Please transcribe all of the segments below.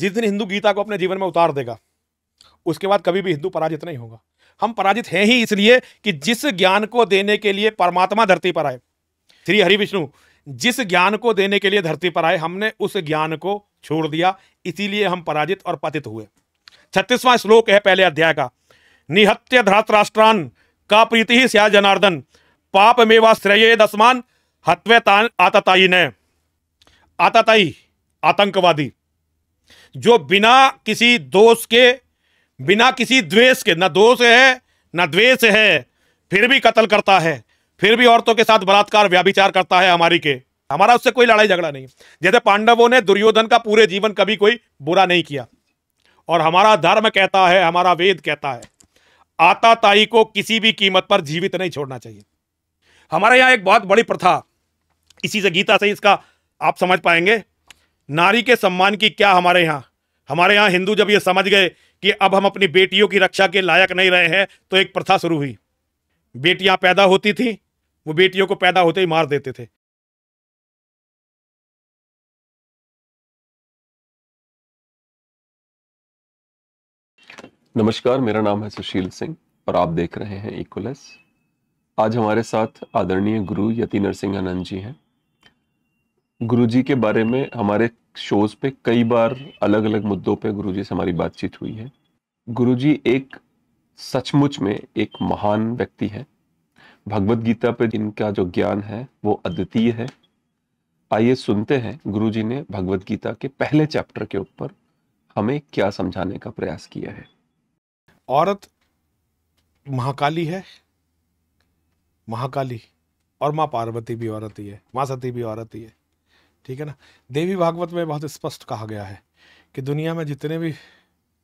जिस दिन हिंदू गीता को अपने जीवन में उतार देगा उसके बाद कभी भी हिंदू पराजित नहीं होगा हम पराजित हैं ही इसलिए कि जिस ज्ञान को देने के लिए परमात्मा धरती पर आए श्री हरि विष्णु जिस ज्ञान को देने के लिए धरती पर आए हमने उस ज्ञान को छोड़ दिया इसीलिए हम पराजित और पतित हुए छत्तीसवां श्लोक है पहले अध्याय का निहत्य राष्ट्रान का प्रीति ही स्या जनार्दन पाप मेवा श्रेय दसमान हत्वे आतताई ने आतताई आतंकवादी जो बिना किसी दोष के बिना किसी द्वेष के ना दोष है ना द्वेष है फिर भी कत्ल करता है फिर भी औरतों के साथ बलात्कार व्याभिचार करता है हमारी के हमारा उससे कोई लड़ाई झगड़ा नहीं जैसे पांडवों ने दुर्योधन का पूरे जीवन कभी कोई बुरा नहीं किया और हमारा धर्म कहता है हमारा वेद कहता है आताताई को किसी भी कीमत पर जीवित नहीं छोड़ना चाहिए हमारे यहां एक बहुत बड़ी प्रथा इसी से गीता से इसका आप समझ पाएंगे नारी के सम्मान की क्या हमारे यहाँ हमारे यहाँ हिंदू जब ये समझ गए कि अब हम अपनी बेटियों की रक्षा के लायक नहीं रहे हैं तो एक प्रथा शुरू हुई बेटियां पैदा होती थी वो बेटियों को पैदा होते ही मार देते थे नमस्कार मेरा नाम है सुशील सिंह और आप देख रहे हैं इकोलस आज हमारे साथ आदरणीय गुरु यति आनंद जी हैं गुरुजी के बारे में हमारे शोज पे कई बार अलग अलग मुद्दों पे गुरुजी से हमारी बातचीत हुई है गुरुजी एक सचमुच में एक महान व्यक्ति है भगवत गीता पे इनका जो ज्ञान है वो अद्वितीय है आइए सुनते हैं गुरुजी ने भगवत गीता के पहले चैप्टर के ऊपर हमें क्या समझाने का प्रयास किया है औरत महाकाली है महाकाली और माँ पार्वती भी औरत ही है माँ सती भी औरत ही है ठीक है ना देवी भागवत में बहुत स्पष्ट कहा गया है कि दुनिया में जितने भी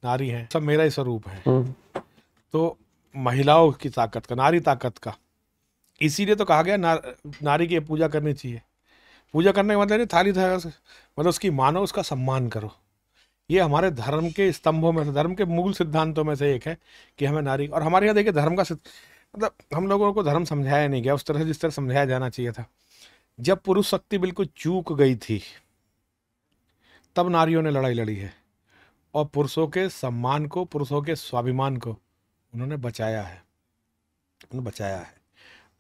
नारी हैं सब मेरा ही स्वरूप है हम्म। तो महिलाओं की ताकत का नारी ताकत का इसीलिए तो कहा गया ना, नारी की पूजा करनी चाहिए पूजा करने का मतलब थाली था मतलब उसकी मानो उसका सम्मान करो ये हमारे धर्म के स्तंभों में से धर्म के मूल सिद्धांतों में से एक है कि हमें नारी और हमारे यहाँ देखिए धर्म का मतलब हम लोगों को धर्म समझाया नहीं गया उस तरह से जिस तरह समझाया जाना चाहिए था जब पुरुष शक्ति बिल्कुल चूक गई थी तब नारियों ने लड़ाई लड़ी है और पुरुषों के सम्मान को पुरुषों के स्वाभिमान को उन्होंने बचाया है उन्होंने बचाया है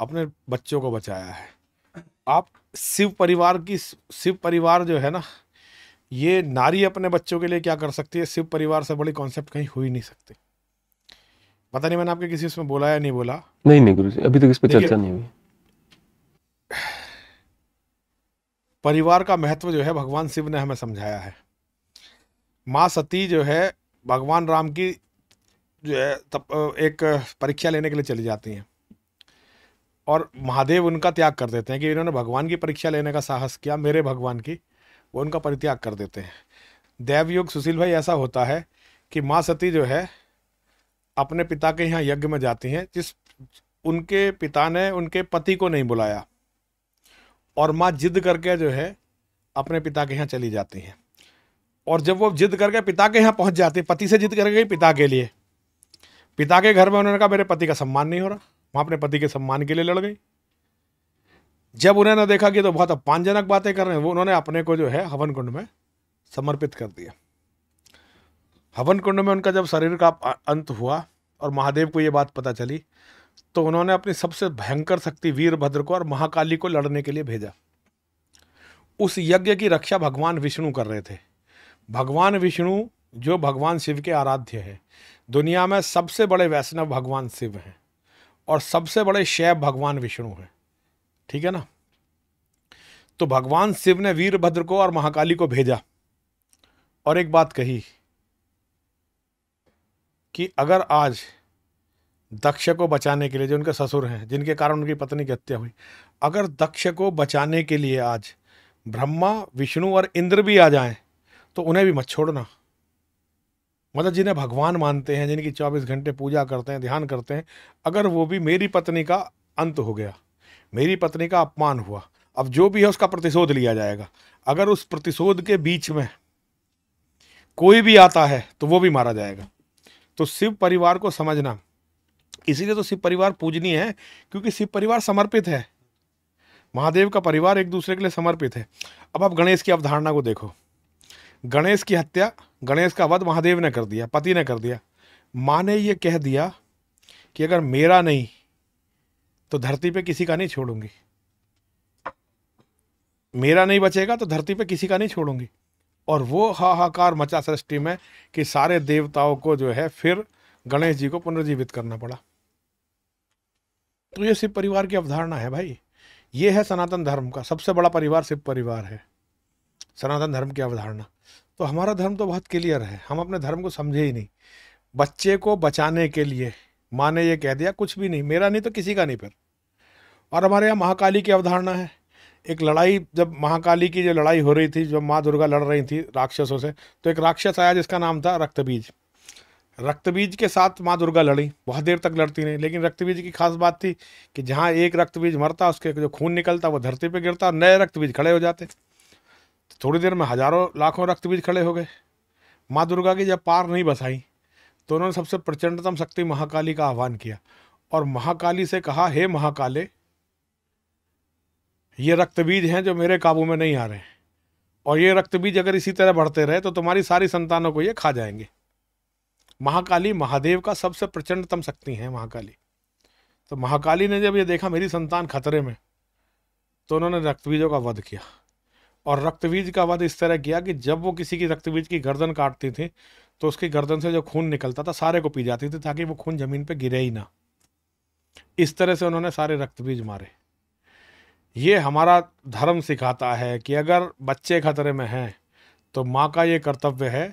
अपने बच्चों को बचाया है आप शिव परिवार की शिव परिवार जो है ना ये नारी अपने बच्चों के लिए क्या कर सकती है शिव परिवार से बड़ी कॉन्सेप्ट कहीं हो ही नहीं सकती पता नहीं मैंने आपके किसी उसमें बोला या नहीं बोला नहीं नहीं गुरु अभी तक तो इस पर चर्चा नहीं हुई परिवार का महत्व जो है भगवान शिव ने हमें समझाया है माँ सती जो है भगवान राम की जो है तप, एक परीक्षा लेने के लिए चली जाती हैं और महादेव उनका त्याग कर देते हैं कि इन्होंने भगवान की परीक्षा लेने का साहस किया मेरे भगवान की वो उनका परित्याग कर देते हैं देवयोग सुशील भाई ऐसा होता है कि माँ सती जो है अपने पिता के यहाँ यज्ञ में जाती हैं जिस उनके पिता ने उनके पति को नहीं बुलाया और माँ जिद करके जो है अपने पिता के यहाँ चली जाती हैं और जब वो जिद करके पिता के यहाँ पहुँच जाती पति से जिद करके पिता के लिए पिता के घर में उन्होंने कहा मेरे पति का सम्मान नहीं हो रहा वहाँ अपने पति के सम्मान के लिए लड़ गई जब उन्होंने देखा कि तो बहुत अपमानजनक बातें कर रहे हैं वो उन्होंने अपने को जो है हवन कुंड में समर्पित कर दिया हवन कुंड में उनका जब शरीर का अंत हुआ और महादेव को ये बात पता चली तो उन्होंने अपनी सबसे भयंकर शक्ति वीरभद्र को और महाकाली को लड़ने के लिए भेजा उस यज्ञ की रक्षा भगवान विष्णु कर रहे थे भगवान विष्णु जो भगवान शिव के आराध्य है दुनिया में सबसे बड़े वैष्णव भगवान शिव हैं और सबसे बड़े शैव भगवान विष्णु हैं ठीक है ना तो भगवान शिव ने वीरभद्र को और महाकाली को भेजा और एक बात कही कि अगर आज दक्ष को बचाने के लिए जो उनके ससुर हैं जिनके कारण उनकी पत्नी की हत्या हुई अगर दक्ष को बचाने के लिए आज ब्रह्मा विष्णु और इंद्र भी आ जाएं तो उन्हें भी मत छोड़ना मतलब जिन्हें भगवान मानते हैं जिनकी 24 घंटे पूजा करते हैं ध्यान करते हैं अगर वो भी मेरी पत्नी का अंत हो गया मेरी पत्नी का अपमान हुआ अब जो भी है उसका प्रतिशोध लिया जाएगा अगर उस प्रतिशोध के बीच में कोई भी आता है तो वो भी मारा जाएगा तो शिव परिवार को समझना इसीलिए तो शिव परिवार पूजनीय है क्योंकि शिव परिवार समर्पित है महादेव का परिवार एक दूसरे के लिए समर्पित है अब आप गणेश की अवधारणा को देखो गणेश की हत्या गणेश का वध महादेव ने कर दिया पति ने कर दिया माँ ने ये कह दिया कि अगर मेरा नहीं तो धरती पे किसी का नहीं छोड़ूंगी मेरा नहीं बचेगा तो धरती पे किसी का नहीं छोड़ूंगी और वो हाहाकार मचा सृष्टि में कि सारे देवताओं को जो है फिर गणेश जी को पुनर्जीवित करना पड़ा तो ये शिव परिवार की अवधारणा है भाई ये है सनातन धर्म का सबसे बड़ा परिवार शिव परिवार है सनातन धर्म की अवधारणा तो हमारा धर्म तो बहुत क्लियर है हम अपने धर्म को समझे ही नहीं बच्चे को बचाने के लिए माँ ने यह कह दिया कुछ भी नहीं मेरा नहीं तो किसी का नहीं फिर और हमारे यहाँ महाकाली की अवधारणा है एक लड़ाई जब महाकाली की जो लड़ाई हो रही थी जब माँ दुर्गा लड़ रही थी राक्षसों से तो एक राक्षस आया जिसका नाम था रक्तबीज रक्तबीज के साथ माँ दुर्गा लड़ी बहुत देर तक लड़ती रही लेकिन रक्तबीज की खास बात थी कि जहाँ एक रक्तबीज मरता उसके जो खून निकलता वो धरती पर गिरता और नए रक्तबीज खड़े हो जाते तो थोड़ी देर में हजारों लाखों रक्तबीज खड़े हो गए माँ दुर्गा की जब पार नहीं बसाई तो उन्होंने सबसे प्रचंडतम शक्ति महाकाली का आह्वान किया और महाकाली से कहा हे महाकाले ये रक्तबीज हैं जो मेरे काबू में नहीं आ रहे हैं और ये रक्तबीज अगर इसी तरह बढ़ते रहे तो तुम्हारी सारी संतानों को ये खा जाएंगे महाकाली महादेव का सबसे प्रचंडतम शक्ति है महाकाली तो महाकाली ने जब ये देखा मेरी संतान खतरे में तो उन्होंने रक्तबीजों का वध किया और रक्तबीज का वध इस तरह किया कि जब वो किसी की रक्तबीज की गर्दन काटती थी तो उसकी गर्दन से जो खून निकलता था सारे को पी जाती थी ताकि वो खून जमीन पर गिरे ही ना इस तरह से उन्होंने सारे रक्तबीज मारे ये हमारा धर्म सिखाता है कि अगर बच्चे खतरे में हैं तो माँ का ये कर्तव्य है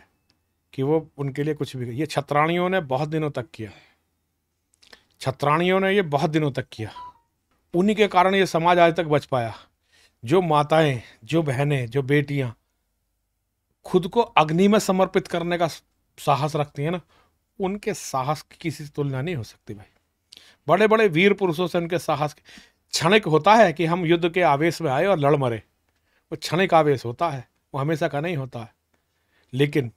कि वो उनके लिए कुछ भी ये छत्राणियों ने बहुत दिनों तक किया छत्राणियों ने ये बहुत दिनों तक किया उन्हीं के कारण ये समाज आज तक बच पाया जो माताएं जो बहनें जो बेटियां खुद को अग्नि में समर्पित करने का साहस रखती हैं ना उनके साहस की किसी तुलना नहीं हो सकती भाई बड़े बड़े वीर पुरुषों से उनके साहस क्षणिक होता है कि हम युद्ध के आवेश में आए और लड़ मरे वो क्षणिक आवेश होता है वो हमेशा का नहीं होता है लेकिन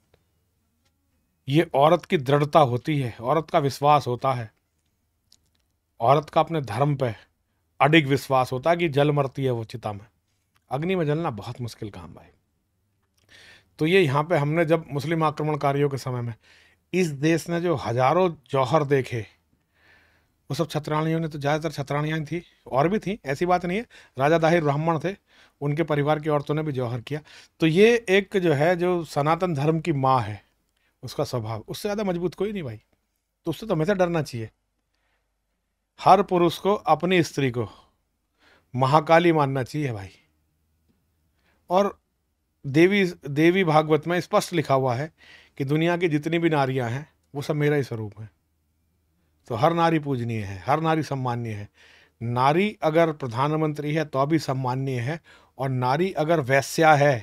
ये औरत की दृढ़ता होती है औरत का विश्वास होता है औरत का अपने धर्म पे अडिग विश्वास होता है कि जल मरती है वो चिता में अग्नि में जलना बहुत मुश्किल काम भाई तो ये यहाँ पे हमने जब मुस्लिम आक्रमणकारियों के समय में इस देश ने जो हजारों जौहर देखे वो सब छत्राणियों ने तो ज़्यादातर छत्राणियाँ थी और भी थी ऐसी बात नहीं है राजा दाहिर ब्राह्मण थे उनके परिवार की औरतों ने भी जौहर किया तो ये एक जो है जो सनातन धर्म की माँ है उसका स्वभाव उससे ज़्यादा मजबूत कोई नहीं भाई तो उससे तो हमेशा डरना चाहिए हर पुरुष को अपनी स्त्री को महाकाली मानना चाहिए भाई और देवी देवी भागवत में स्पष्ट लिखा हुआ है कि दुनिया की जितनी भी नारियां हैं वो सब मेरा ही स्वरूप है तो हर नारी पूजनीय है हर नारी सम्माननीय है नारी अगर प्रधानमंत्री है तो भी सम्माननीय है और नारी अगर वैस्या है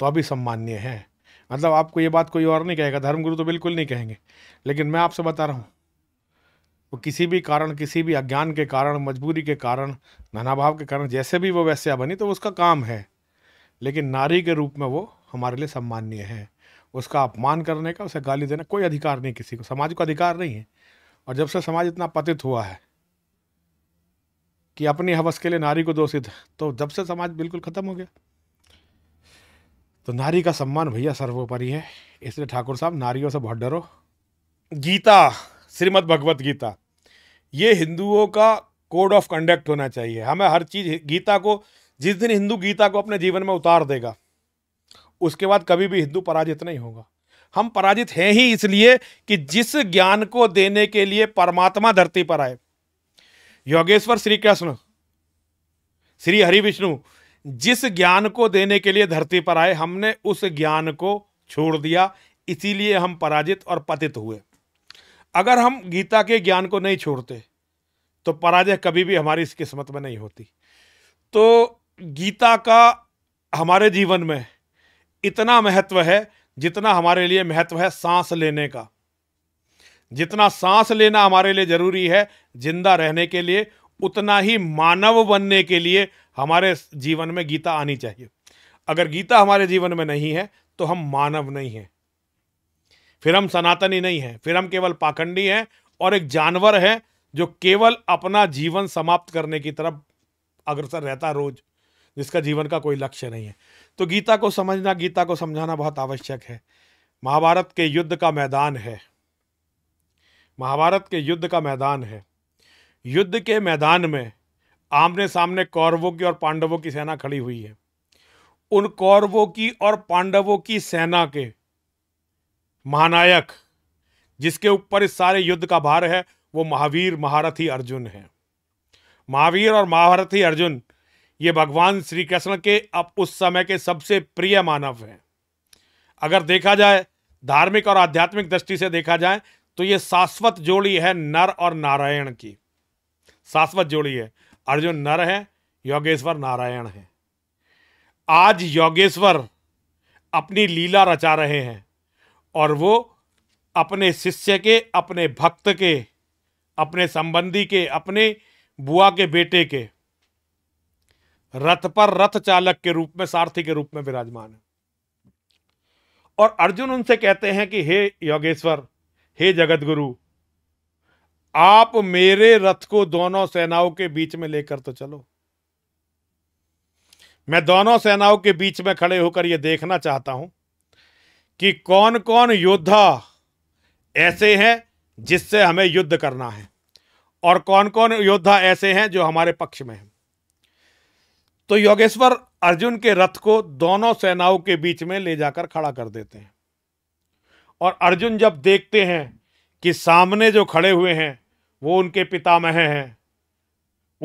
तो भी सम्माननीय है मतलब आपको ये बात कोई और नहीं कहेगा धर्मगुरु तो बिल्कुल नहीं कहेंगे लेकिन मैं आपसे बता रहा हूँ वो किसी भी कारण किसी भी अज्ञान के कारण मजबूरी के कारण नानाभाव के कारण जैसे भी वो वैस्या बनी तो उसका काम है लेकिन नारी के रूप में वो हमारे लिए सम्माननीय है उसका अपमान करने का उसे गाली देना कोई अधिकार नहीं किसी को समाज को अधिकार नहीं है और जब से समाज इतना पतित हुआ है कि अपनी हवस के लिए नारी को दोषित तो जब से समाज बिल्कुल ख़त्म हो गया तो नारी का सम्मान भैया सर्वोपरि है इसलिए ठाकुर साहब नारियों से बहुत डरो गीता श्रीमद भगवत गीता ये हिंदुओं का कोड ऑफ कंडक्ट होना चाहिए हमें हर चीज़ गीता को जिस दिन हिंदू गीता को अपने जीवन में उतार देगा उसके बाद कभी भी हिंदू पराजित नहीं होगा हम पराजित हैं ही इसलिए कि जिस ज्ञान को देने के लिए परमात्मा धरती पर आए योगेश्वर श्री कृष्ण श्री हरि विष्णु जिस ज्ञान को देने के लिए धरती पर आए हमने उस ज्ञान को छोड़ दिया इसीलिए हम पराजित और पतित हुए अगर हम गीता के ज्ञान को नहीं छोड़ते तो पराजय कभी भी हमारी इस किस्मत में नहीं होती तो गीता का हमारे जीवन में इतना महत्व है जितना हमारे लिए महत्व है सांस लेने का जितना सांस लेना हमारे लिए जरूरी है जिंदा रहने के लिए उतना ही मानव बनने के लिए हमारे जीवन में गीता आनी चाहिए अगर गीता हमारे जीवन में नहीं है तो हम मानव नहीं हैं फिर हम सनातनी नहीं हैं फिर हम केवल पाखंडी हैं और एक जानवर है जो केवल अपना जीवन समाप्त करने की तरफ अग्रसर रहता रोज जिसका जीवन का कोई लक्ष्य नहीं है तो गीता को समझना गीता को समझाना बहुत आवश्यक है महाभारत के युद्ध का मैदान है महाभारत के युद्ध का मैदान है युद्ध के मैदान में आमने सामने कौरवों की और पांडवों की सेना खड़ी हुई है उन कौरवों की और पांडवों की सेना के महानायक जिसके ऊपर इस सारे युद्ध का भार है वो महावीर महारथी अर्जुन है महावीर और महारथी अर्जुन ये भगवान श्री कृष्ण के अब उस समय के सबसे प्रिय मानव हैं अगर देखा जाए धार्मिक और आध्यात्मिक दृष्टि से देखा जाए तो ये शाश्वत जोड़ी है नर और नारायण की शाश्वत जोड़ी है अर्जुन नर है योगेश्वर नारायण है आज योगेश्वर अपनी लीला रचा रहे हैं और वो अपने शिष्य के अपने भक्त के अपने संबंधी के अपने बुआ के बेटे के रथ पर रथ चालक के रूप में सारथी के रूप में विराजमान है और अर्जुन उनसे कहते हैं कि हे योगेश्वर हे जगत गुरु आप मेरे रथ को दोनों सेनाओं के बीच में लेकर तो चलो मैं दोनों सेनाओं के बीच में खड़े होकर यह देखना चाहता हूं कि कौन कौन योद्धा ऐसे हैं जिससे हमें युद्ध करना है और कौन कौन योद्धा ऐसे हैं जो हमारे पक्ष में हैं तो योगेश्वर अर्जुन के रथ को दोनों सेनाओं के बीच में ले जाकर खड़ा कर देते हैं और अर्जुन जब देखते हैं कि सामने जो खड़े हुए हैं वो उनके पितामह हैं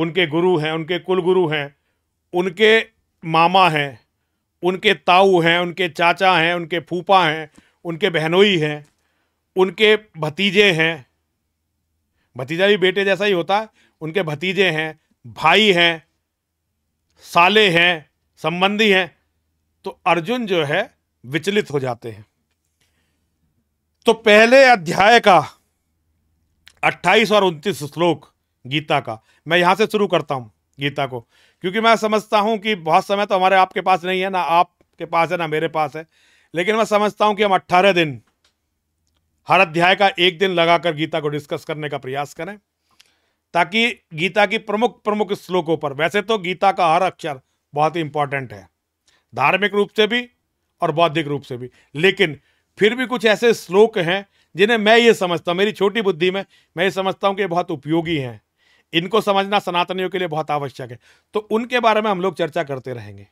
उनके गुरु हैं उनके कुल गुरु हैं उनके मामा हैं उनके ताऊ हैं उनके चाचा हैं उनके फूफा हैं उनके बहनोई हैं उनके भतीजे हैं भतीजा भी बेटे जैसा ही होता है उनके भतीजे हैं भाई हैं साले हैं संबंधी हैं तो अर्जुन जो है विचलित हो जाते हैं तो पहले अध्याय का 28 और 29 श्लोक गीता का मैं यहाँ से शुरू करता हूँ गीता को क्योंकि मैं समझता हूँ कि बहुत समय तो हमारे आपके पास नहीं है ना आपके पास है ना मेरे पास है लेकिन मैं समझता हूँ कि हम अट्ठारह दिन हर अध्याय का एक दिन लगाकर गीता को डिस्कस करने का प्रयास करें ताकि गीता की प्रमुख प्रमुख श्लोकों पर वैसे तो गीता का हर अक्षर बहुत ही इंपॉर्टेंट है धार्मिक रूप से भी और बौद्धिक रूप से भी लेकिन फिर भी कुछ ऐसे श्लोक हैं जिन्हें मैं ये समझता हूँ मेरी छोटी बुद्धि में मैं ये समझता हूँ कि ये बहुत उपयोगी हैं इनको समझना सनातनियों के लिए बहुत आवश्यक है तो उनके बारे में हम लोग चर्चा करते रहेंगे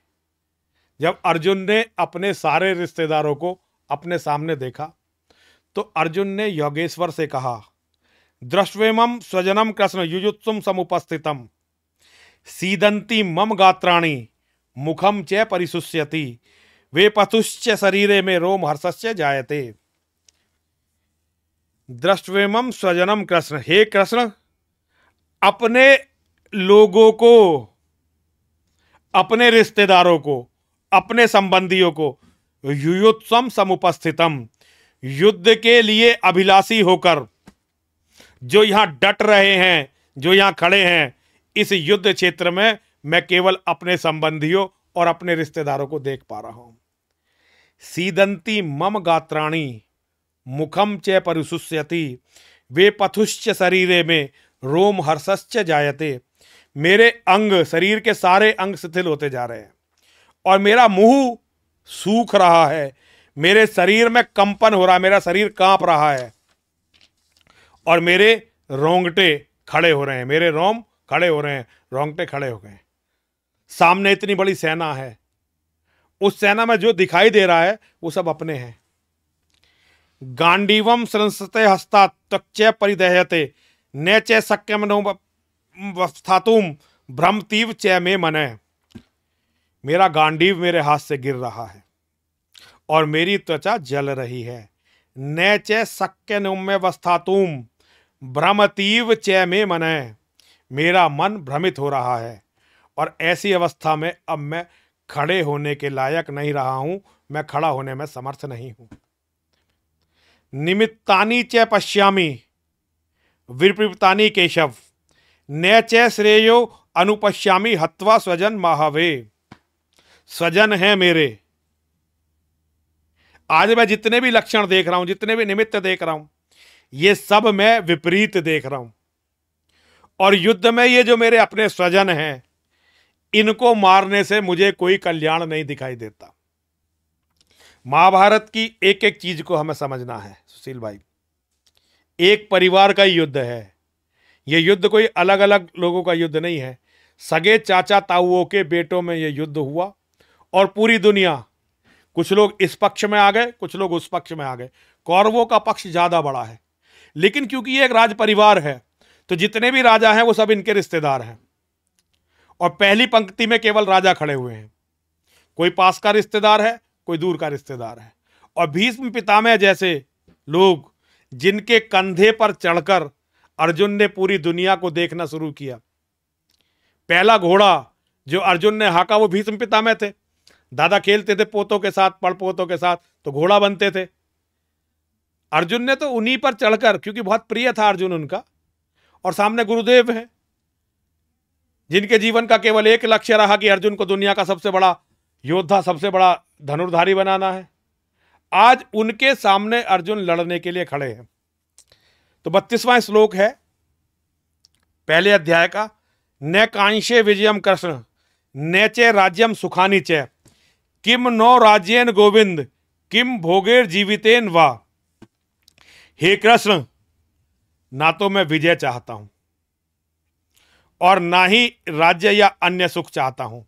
जब अर्जुन ने अपने सारे रिश्तेदारों को अपने सामने देखा तो अर्जुन ने योगेश्वर से कहा दृष्टवेम स्वजनम कृष्ण युजुत्सुम समुपस्थितम सीदंती मम गात्राणी मुखम च परिशुष्यति वे पथुश्च शरीरे में रोम हर्षस्य जायते दृष्टवेम स्वजनम कृष्ण हे कृष्ण अपने लोगों को अपने रिश्तेदारों को अपने संबंधियों को युयोत्सम समुपस्थितम युद्ध के लिए अभिलाषी होकर जो यहाँ डट रहे हैं जो यहाँ खड़े हैं इस युद्ध क्षेत्र में मैं केवल अपने संबंधियों और अपने रिश्तेदारों को देख पा रहा हूँ सीदंती मम गात्राणी मुखम च परुशुष्यति वे पथुश्च शरीरे में रोम हर्षश्च जायते मेरे अंग शरीर के सारे अंग शिथिल होते जा रहे हैं और मेरा मुंह सूख रहा है मेरे शरीर में कंपन हो रहा है मेरा शरीर कांप रहा है और मेरे रोंगटे खड़े हो रहे हैं मेरे रोम खड़े हो रहे हैं रोंगटे खड़े हो गए सामने इतनी बड़ी सेना है उस सेना में जो दिखाई दे रहा है वो सब अपने हैं गांडीवम संसते हस्ता त्वच परिदहते न च सक्यम नवस्थातुम भ्रमतीव चय में मन मेरा गांडीव मेरे हाथ से गिर रहा है और मेरी त्वचा जल रही है न च सक्य नुम्य वस्थातुम भ्रमतीव चय में मन मेरा मन भ्रमित हो रहा है और ऐसी अवस्था में अब मैं खड़े होने के लायक नहीं रहा हूँ मैं खड़ा होने में समर्थ नहीं हूँ निमित्तानि च पश्यामी विपरीतानि केशव न च श्रेयो अनुपश्यामी हत्वा स्वजन महावे स्वजन है मेरे आज मैं जितने भी लक्षण देख रहा हूं जितने भी निमित्त देख रहा हूं ये सब मैं विपरीत देख रहा हूं और युद्ध में ये जो मेरे अपने स्वजन हैं इनको मारने से मुझे कोई कल्याण नहीं दिखाई देता महाभारत की एक एक चीज को हमें समझना है सुशील भाई एक परिवार का ही युद्ध है यह युद्ध कोई अलग अलग लोगों का युद्ध नहीं है सगे चाचा ताऊओं के बेटों में यह युद्ध हुआ और पूरी दुनिया कुछ लोग इस पक्ष में आ गए कुछ लोग उस पक्ष में आ गए कौरवों का पक्ष ज़्यादा बड़ा है लेकिन क्योंकि ये एक राज परिवार है तो जितने भी राजा हैं वो सब इनके रिश्तेदार हैं और पहली पंक्ति में केवल राजा खड़े हुए हैं कोई पास का रिश्तेदार है कोई दूर का रिश्तेदार है और भीष्म पितामह जैसे लोग जिनके कंधे पर चढ़कर अर्जुन ने पूरी दुनिया को देखना शुरू किया पहला घोड़ा जो अर्जुन ने हाका वो भीष्म पितामह थे दादा खेलते थे पोतों के साथ पड़ पोतों के साथ तो घोड़ा बनते थे अर्जुन ने तो उन्हीं पर चढ़कर क्योंकि बहुत प्रिय था अर्जुन उनका और सामने गुरुदेव हैं जिनके जीवन का केवल एक लक्ष्य रहा कि अर्जुन को दुनिया का सबसे बड़ा योद्धा सबसे बड़ा धनुर्धारी बनाना है आज उनके सामने अर्जुन लड़ने के लिए खड़े हैं तो बत्तीसवां श्लोक है पहले अध्याय का न कांशे विजयम कृष्ण नेचे राज्यम सुखानी चे किम नो राज्यन गोविंद किम भोगेर जीवितेन वा हे कृष्ण ना तो मैं विजय चाहता हूं और ना ही राज्य या अन्य सुख चाहता हूं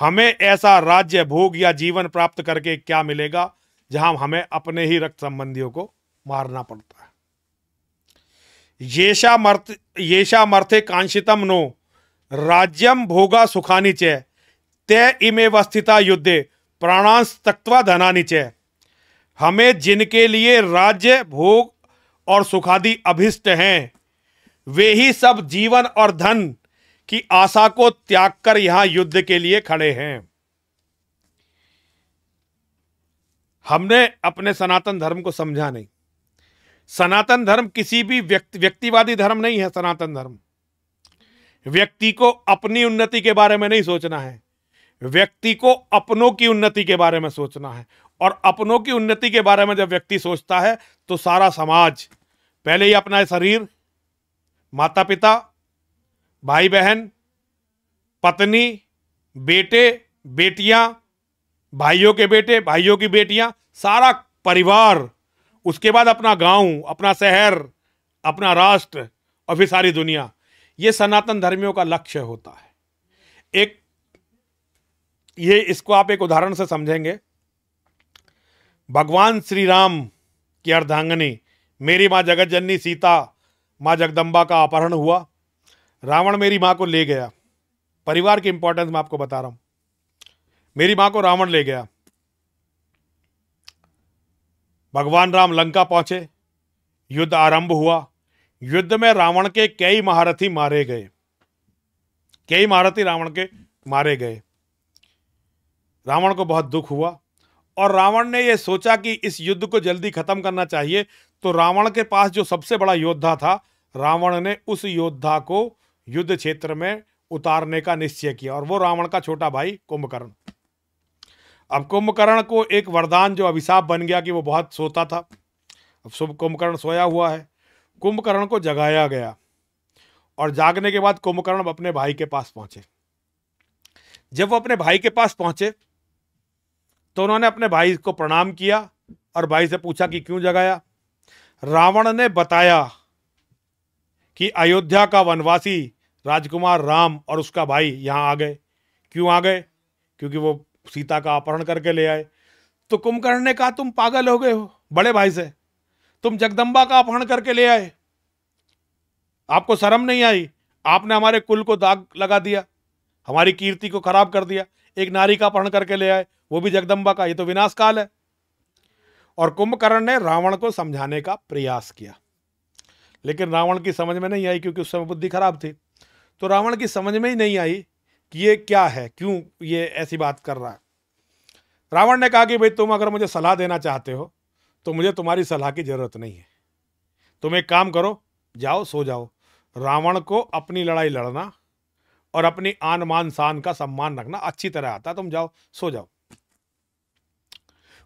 हमें ऐसा राज्य भोग या जीवन प्राप्त करके क्या मिलेगा जहां हमें अपने ही रक्त संबंधियों को मारना पड़ता है येषा मर्थ येषा मर्थे कांशितम नो राज्यम भोगा सुखानी चय ते इमे वस्थिता युद्धे प्राणांस तत्वा धनानी चय हमें जिनके लिए राज्य भोग और सुखादि अभिष्ट हैं वे ही सब जीवन और धन की आशा को त्याग कर यहाँ युद्ध के लिए खड़े हैं हमने अपने सनातन धर्म को समझा नहीं सनातन धर्म किसी भी व्यक्ति व्यक्तिवादी धर्म नहीं है सनातन धर्म व्यक्ति को अपनी उन्नति के बारे में नहीं सोचना है व्यक्ति को अपनों की उन्नति के बारे में सोचना है और अपनों की उन्नति के बारे में जब व्यक्ति सोचता है तो सारा समाज पहले ही अपना शरीर माता पिता भाई बहन पत्नी बेटे बेटियां भाइयों के बेटे भाइयों की बेटियां सारा परिवार उसके बाद अपना गांव अपना शहर अपना राष्ट्र और फिर सारी दुनिया ये सनातन धर्मियों का लक्ष्य होता है एक ये इसको आप एक उदाहरण से समझेंगे भगवान श्री राम की अर्धांगनी मेरी माँ जगत जननी सीता माँ जगदम्बा का अपहरण हुआ रावण मेरी माँ को ले गया परिवार की इंपॉर्टेंस मैं आपको बता रहा हूँ मेरी मां को रावण ले गया भगवान राम लंका पहुंचे युद्ध आरंभ हुआ युद्ध में रावण के कई महारथी मारे गए कई महारथी रावण के मारे गए रावण को बहुत दुख हुआ और रावण ने यह सोचा कि इस युद्ध को जल्दी खत्म करना चाहिए तो रावण के पास जो सबसे बड़ा योद्धा था रावण ने उस योद्धा को युद्ध क्षेत्र में उतारने का निश्चय किया और वो रावण का छोटा भाई कुंभकर्ण अब कुंभकर्ण को एक वरदान जो अभिशाप बन गया कि वो बहुत सोता था अब शुभ कुंभकर्ण सोया हुआ है कुंभकर्ण को जगाया गया और जागने के बाद कुंभकर्ण अपने भाई के पास पहुंचे जब वो अपने भाई के पास पहुंचे तो उन्होंने अपने भाई को प्रणाम किया और भाई से पूछा कि क्यों जगाया रावण ने बताया कि अयोध्या का वनवासी राजकुमार राम और उसका भाई यहाँ आ गए क्यों आ गए क्योंकि वो सीता का अपहरण करके ले आए तो कुंभकर्ण ने कहा तुम पागल हो गए हो बड़े भाई से तुम जगदम्बा का अपहरण करके ले आए आपको शर्म नहीं आई आपने हमारे कुल को दाग लगा दिया हमारी कीर्ति को खराब कर दिया एक नारी का अपहरण करके ले आए वो भी जगदम्बा का ये तो विनाश काल है और कुंभकर्ण ने रावण को समझाने का प्रयास किया लेकिन रावण की समझ में नहीं आई क्योंकि उस समय बुद्धि खराब थी तो रावण की समझ में ही नहीं आई कि ये क्या है क्यों ये ऐसी बात कर रहा है रावण ने कहा कि भाई तुम अगर मुझे सलाह देना चाहते हो तो मुझे तुम्हारी सलाह की जरूरत नहीं है तुम एक काम करो जाओ सो जाओ रावण को अपनी लड़ाई लड़ना और अपनी आन मान शान का सम्मान रखना अच्छी तरह आता तुम जाओ सो जाओ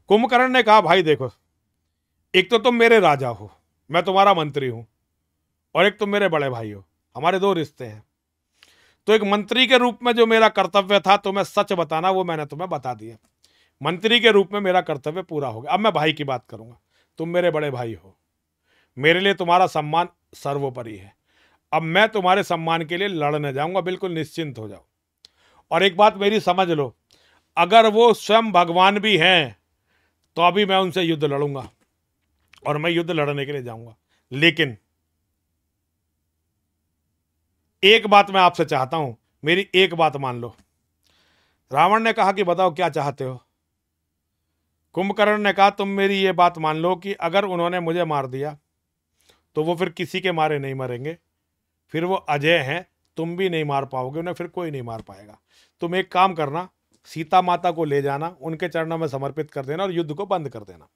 कुंभकर्ण ने कहा भाई देखो एक तो तुम मेरे राजा हो मैं तुम्हारा मंत्री हूं और एक तुम मेरे बड़े भाई हो हमारे दो रिश्ते हैं तो एक मंत्री के रूप में जो मेरा कर्तव्य था तुम्हें तो सच बताना वो मैंने तुम्हें बता दिया मंत्री के रूप में मेरा कर्तव्य पूरा हो गया अब मैं भाई की बात करूंगा तुम मेरे बड़े भाई हो मेरे लिए तुम्हारा सम्मान सर्वोपरि है अब मैं तुम्हारे सम्मान के लिए लड़ने जाऊंगा बिल्कुल निश्चिंत हो जाओ और एक बात मेरी समझ लो अगर वो स्वयं भगवान भी हैं तो अभी मैं उनसे युद्ध लड़ूंगा और मैं युद्ध लड़ने के लिए जाऊंगा लेकिन एक बात मैं आपसे चाहता हूं मेरी एक बात मान लो रावण ने कहा कि बताओ क्या चाहते हो कुंभकर्ण ने कहा तुम मेरी ये बात मान लो कि अगर उन्होंने मुझे मार दिया तो वो फिर किसी के मारे नहीं मरेंगे फिर वो अजय हैं तुम भी नहीं मार पाओगे उन्हें फिर कोई नहीं मार पाएगा तुम एक काम करना सीता माता को ले जाना उनके चरणों में समर्पित कर देना और युद्ध को बंद कर देना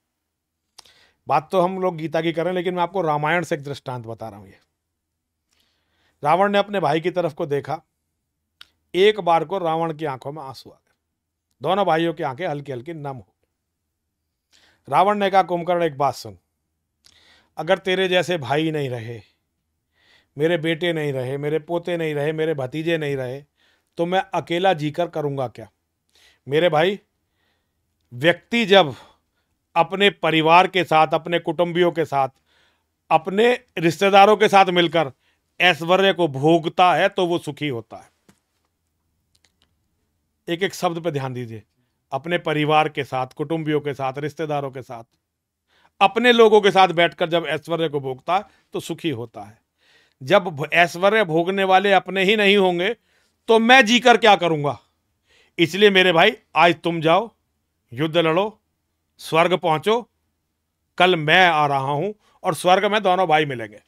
बात तो हम लोग गीता की करें लेकिन मैं आपको रामायण से एक दृष्टांत बता रहा हूँ ये रावण ने अपने भाई की तरफ को देखा एक बार को रावण की आंखों में आंसू आ गए दोनों भाइयों की आंखें हल्की हल्की नम हो रावण ने कहा कुंभकर्ण एक बात सुन अगर तेरे जैसे भाई नहीं रहे मेरे बेटे नहीं रहे मेरे पोते नहीं रहे मेरे भतीजे नहीं रहे तो मैं अकेला जीकर करूँगा क्या मेरे भाई व्यक्ति जब अपने परिवार के साथ अपने कुटुंबियों के साथ अपने रिश्तेदारों के साथ मिलकर ऐश्वर्य को भोगता है तो वो सुखी होता है एक एक शब्द पर ध्यान दीजिए अपने परिवार के साथ कुटुंबियों के साथ रिश्तेदारों के साथ अपने लोगों के साथ बैठकर जब ऐश्वर्य को भोगता है तो सुखी होता है जब ऐश्वर्य भोगने वाले अपने ही नहीं होंगे तो मैं जीकर क्या करूंगा इसलिए मेरे भाई आज तुम जाओ युद्ध लड़ो स्वर्ग पहुंचो कल मैं आ रहा हूं और स्वर्ग में दोनों भाई मिलेंगे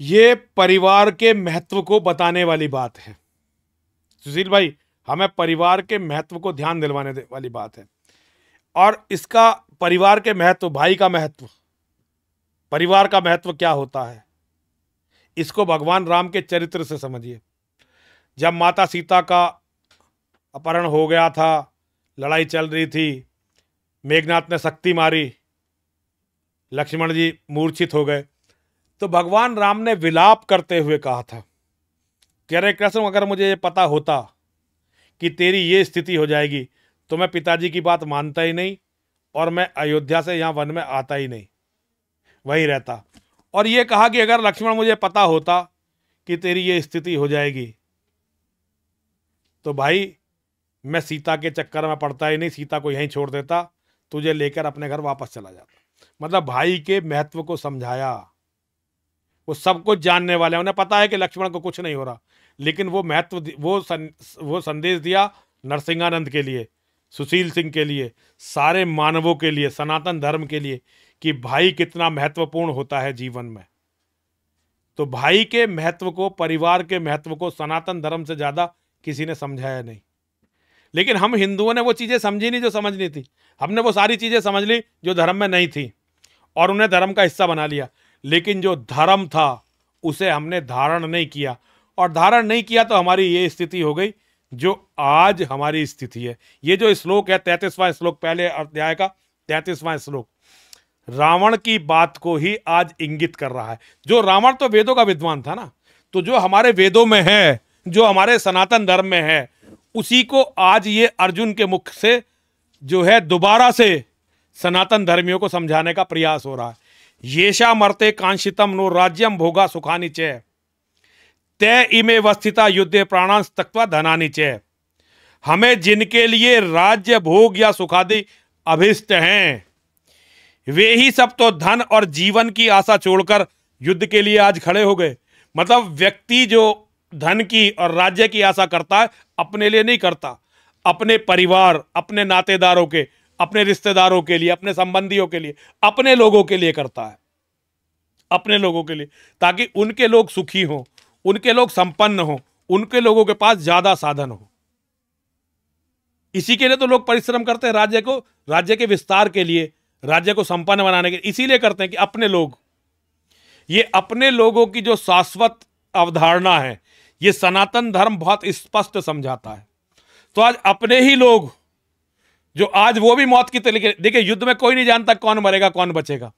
ये परिवार के महत्व को बताने वाली बात है सुशील भाई हमें परिवार के महत्व को ध्यान दिलवाने वाली बात है और इसका परिवार के महत्व भाई का महत्व परिवार का महत्व क्या होता है इसको भगवान राम के चरित्र से समझिए जब माता सीता का अपहरण हो गया था लड़ाई चल रही थी मेघनाथ ने शक्ति मारी लक्ष्मण जी मूर्छित हो गए तो भगवान राम ने विलाप करते हुए कहा था कि अरे कृष्ण अगर मुझे ये पता होता कि तेरी ये स्थिति हो जाएगी तो मैं पिताजी की बात मानता ही नहीं और मैं अयोध्या से यहाँ वन में आता ही नहीं वही रहता और ये कहा कि अगर लक्ष्मण मुझे पता होता कि तेरी ये स्थिति हो जाएगी तो भाई मैं सीता के चक्कर में पड़ता ही नहीं सीता को यहीं छोड़ देता तुझे लेकर अपने घर वापस चला जाता मतलब भाई के महत्व को समझाया वो सब कुछ जानने वाले हैं उन्हें पता है कि लक्ष्मण को कुछ नहीं हो रहा लेकिन वो महत्व वो सं, वो संदेश दिया नरसिंहानंद के लिए सुशील सिंह के लिए सारे मानवों के लिए सनातन धर्म के लिए कि भाई कितना महत्वपूर्ण होता है जीवन में तो भाई के महत्व को परिवार के महत्व को सनातन धर्म से ज़्यादा किसी ने समझाया नहीं लेकिन हम हिंदुओं ने वो चीज़ें समझी नहीं जो समझनी थी हमने वो सारी चीज़ें समझ ली जो धर्म में नहीं थी और उन्हें धर्म का हिस्सा बना लिया लेकिन जो धर्म था उसे हमने धारण नहीं किया और धारण नहीं किया तो हमारी ये स्थिति हो गई जो आज हमारी स्थिति है ये जो श्लोक है तैतीसवां श्लोक पहले अध्याय का तैंतीसवां श्लोक रावण की बात को ही आज इंगित कर रहा है जो रावण तो वेदों का विद्वान था ना तो जो हमारे वेदों में है जो हमारे सनातन धर्म में है उसी को आज ये अर्जुन के मुख से जो है दोबारा से सनातन धर्मियों को समझाने का प्रयास हो रहा है येषा मर्ते कांशितम नो राज्यम भोगा सुखानी चे तय इमे वस्थिता युद्धे प्राणांश तकवा धनानी चे हमें जिनके लिए राज्य भोग या सुखादि अभिष्ट हैं वे ही सब तो धन और जीवन की आशा छोड़कर युद्ध के लिए आज खड़े हो गए मतलब व्यक्ति जो धन की और राज्य की आशा करता है अपने लिए नहीं करता अपने परिवार अपने नातेदारों के अपने रिश्तेदारों के लिए अपने संबंधियों के लिए अपने लोगों के लिए करता है अपने लोगों के लिए ताकि उनके लोग सुखी हों उनके लोग संपन्न हों उनके लोगों के पास ज़्यादा साधन हो इसी के लिए तो लोग परिश्रम करते हैं राज्य को राज्य के विस्तार के लिए राज्य को संपन्न बनाने के इसीलिए करते हैं कि अपने लोग ये अपने लोगों की जो शाश्वत अवधारणा है ये सनातन धर्म बहुत स्पष्ट समझाता है तो आज अपने ही लोग जो आज वो भी मौत की तरीके देखिए युद्ध में कोई नहीं जानता कौन मरेगा कौन बचेगा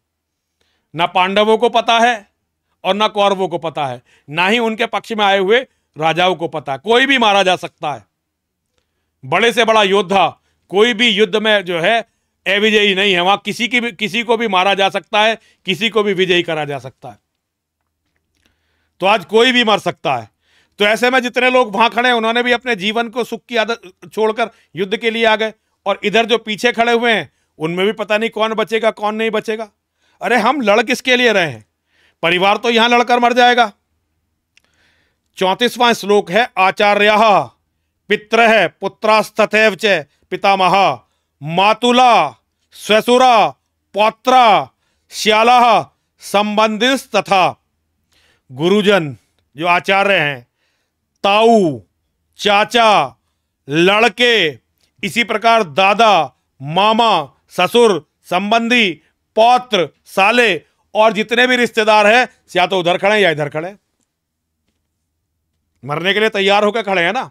ना पांडवों को पता है और ना कौरवों को पता है ना ही उनके पक्ष में आए हुए राजाओं को पता है कोई भी मारा जा सकता है बड़े से बड़ा योद्धा कोई भी युद्ध में जो है अविजयी नहीं है वहां किसी की भी किसी को भी मारा जा सकता है किसी को भी विजयी करा जा सकता है तो आज कोई भी मर सकता है तो ऐसे में जितने लोग वहां खड़े उन्होंने भी अपने जीवन को सुख की आदत छोड़कर युद्ध के लिए आ गए और इधर जो पीछे खड़े हुए हैं उनमें भी पता नहीं कौन बचेगा कौन नहीं बचेगा अरे हम लड़ किसके लिए रहे हैं परिवार तो यहां लड़कर मर जाएगा चौंतीसवां श्लोक है आचार्य पित्र है पुत्रास्त च पितामह मातुला स्वसुरा पौत्रा श्याला संबंधित तथा गुरुजन जो आचार्य हैं ताऊ चाचा लड़के इसी प्रकार दादा मामा ससुर संबंधी पौत्र साले और जितने भी रिश्तेदार हैं या तो उधर खड़े या इधर खड़े मरने के लिए तैयार होकर खड़े हैं ना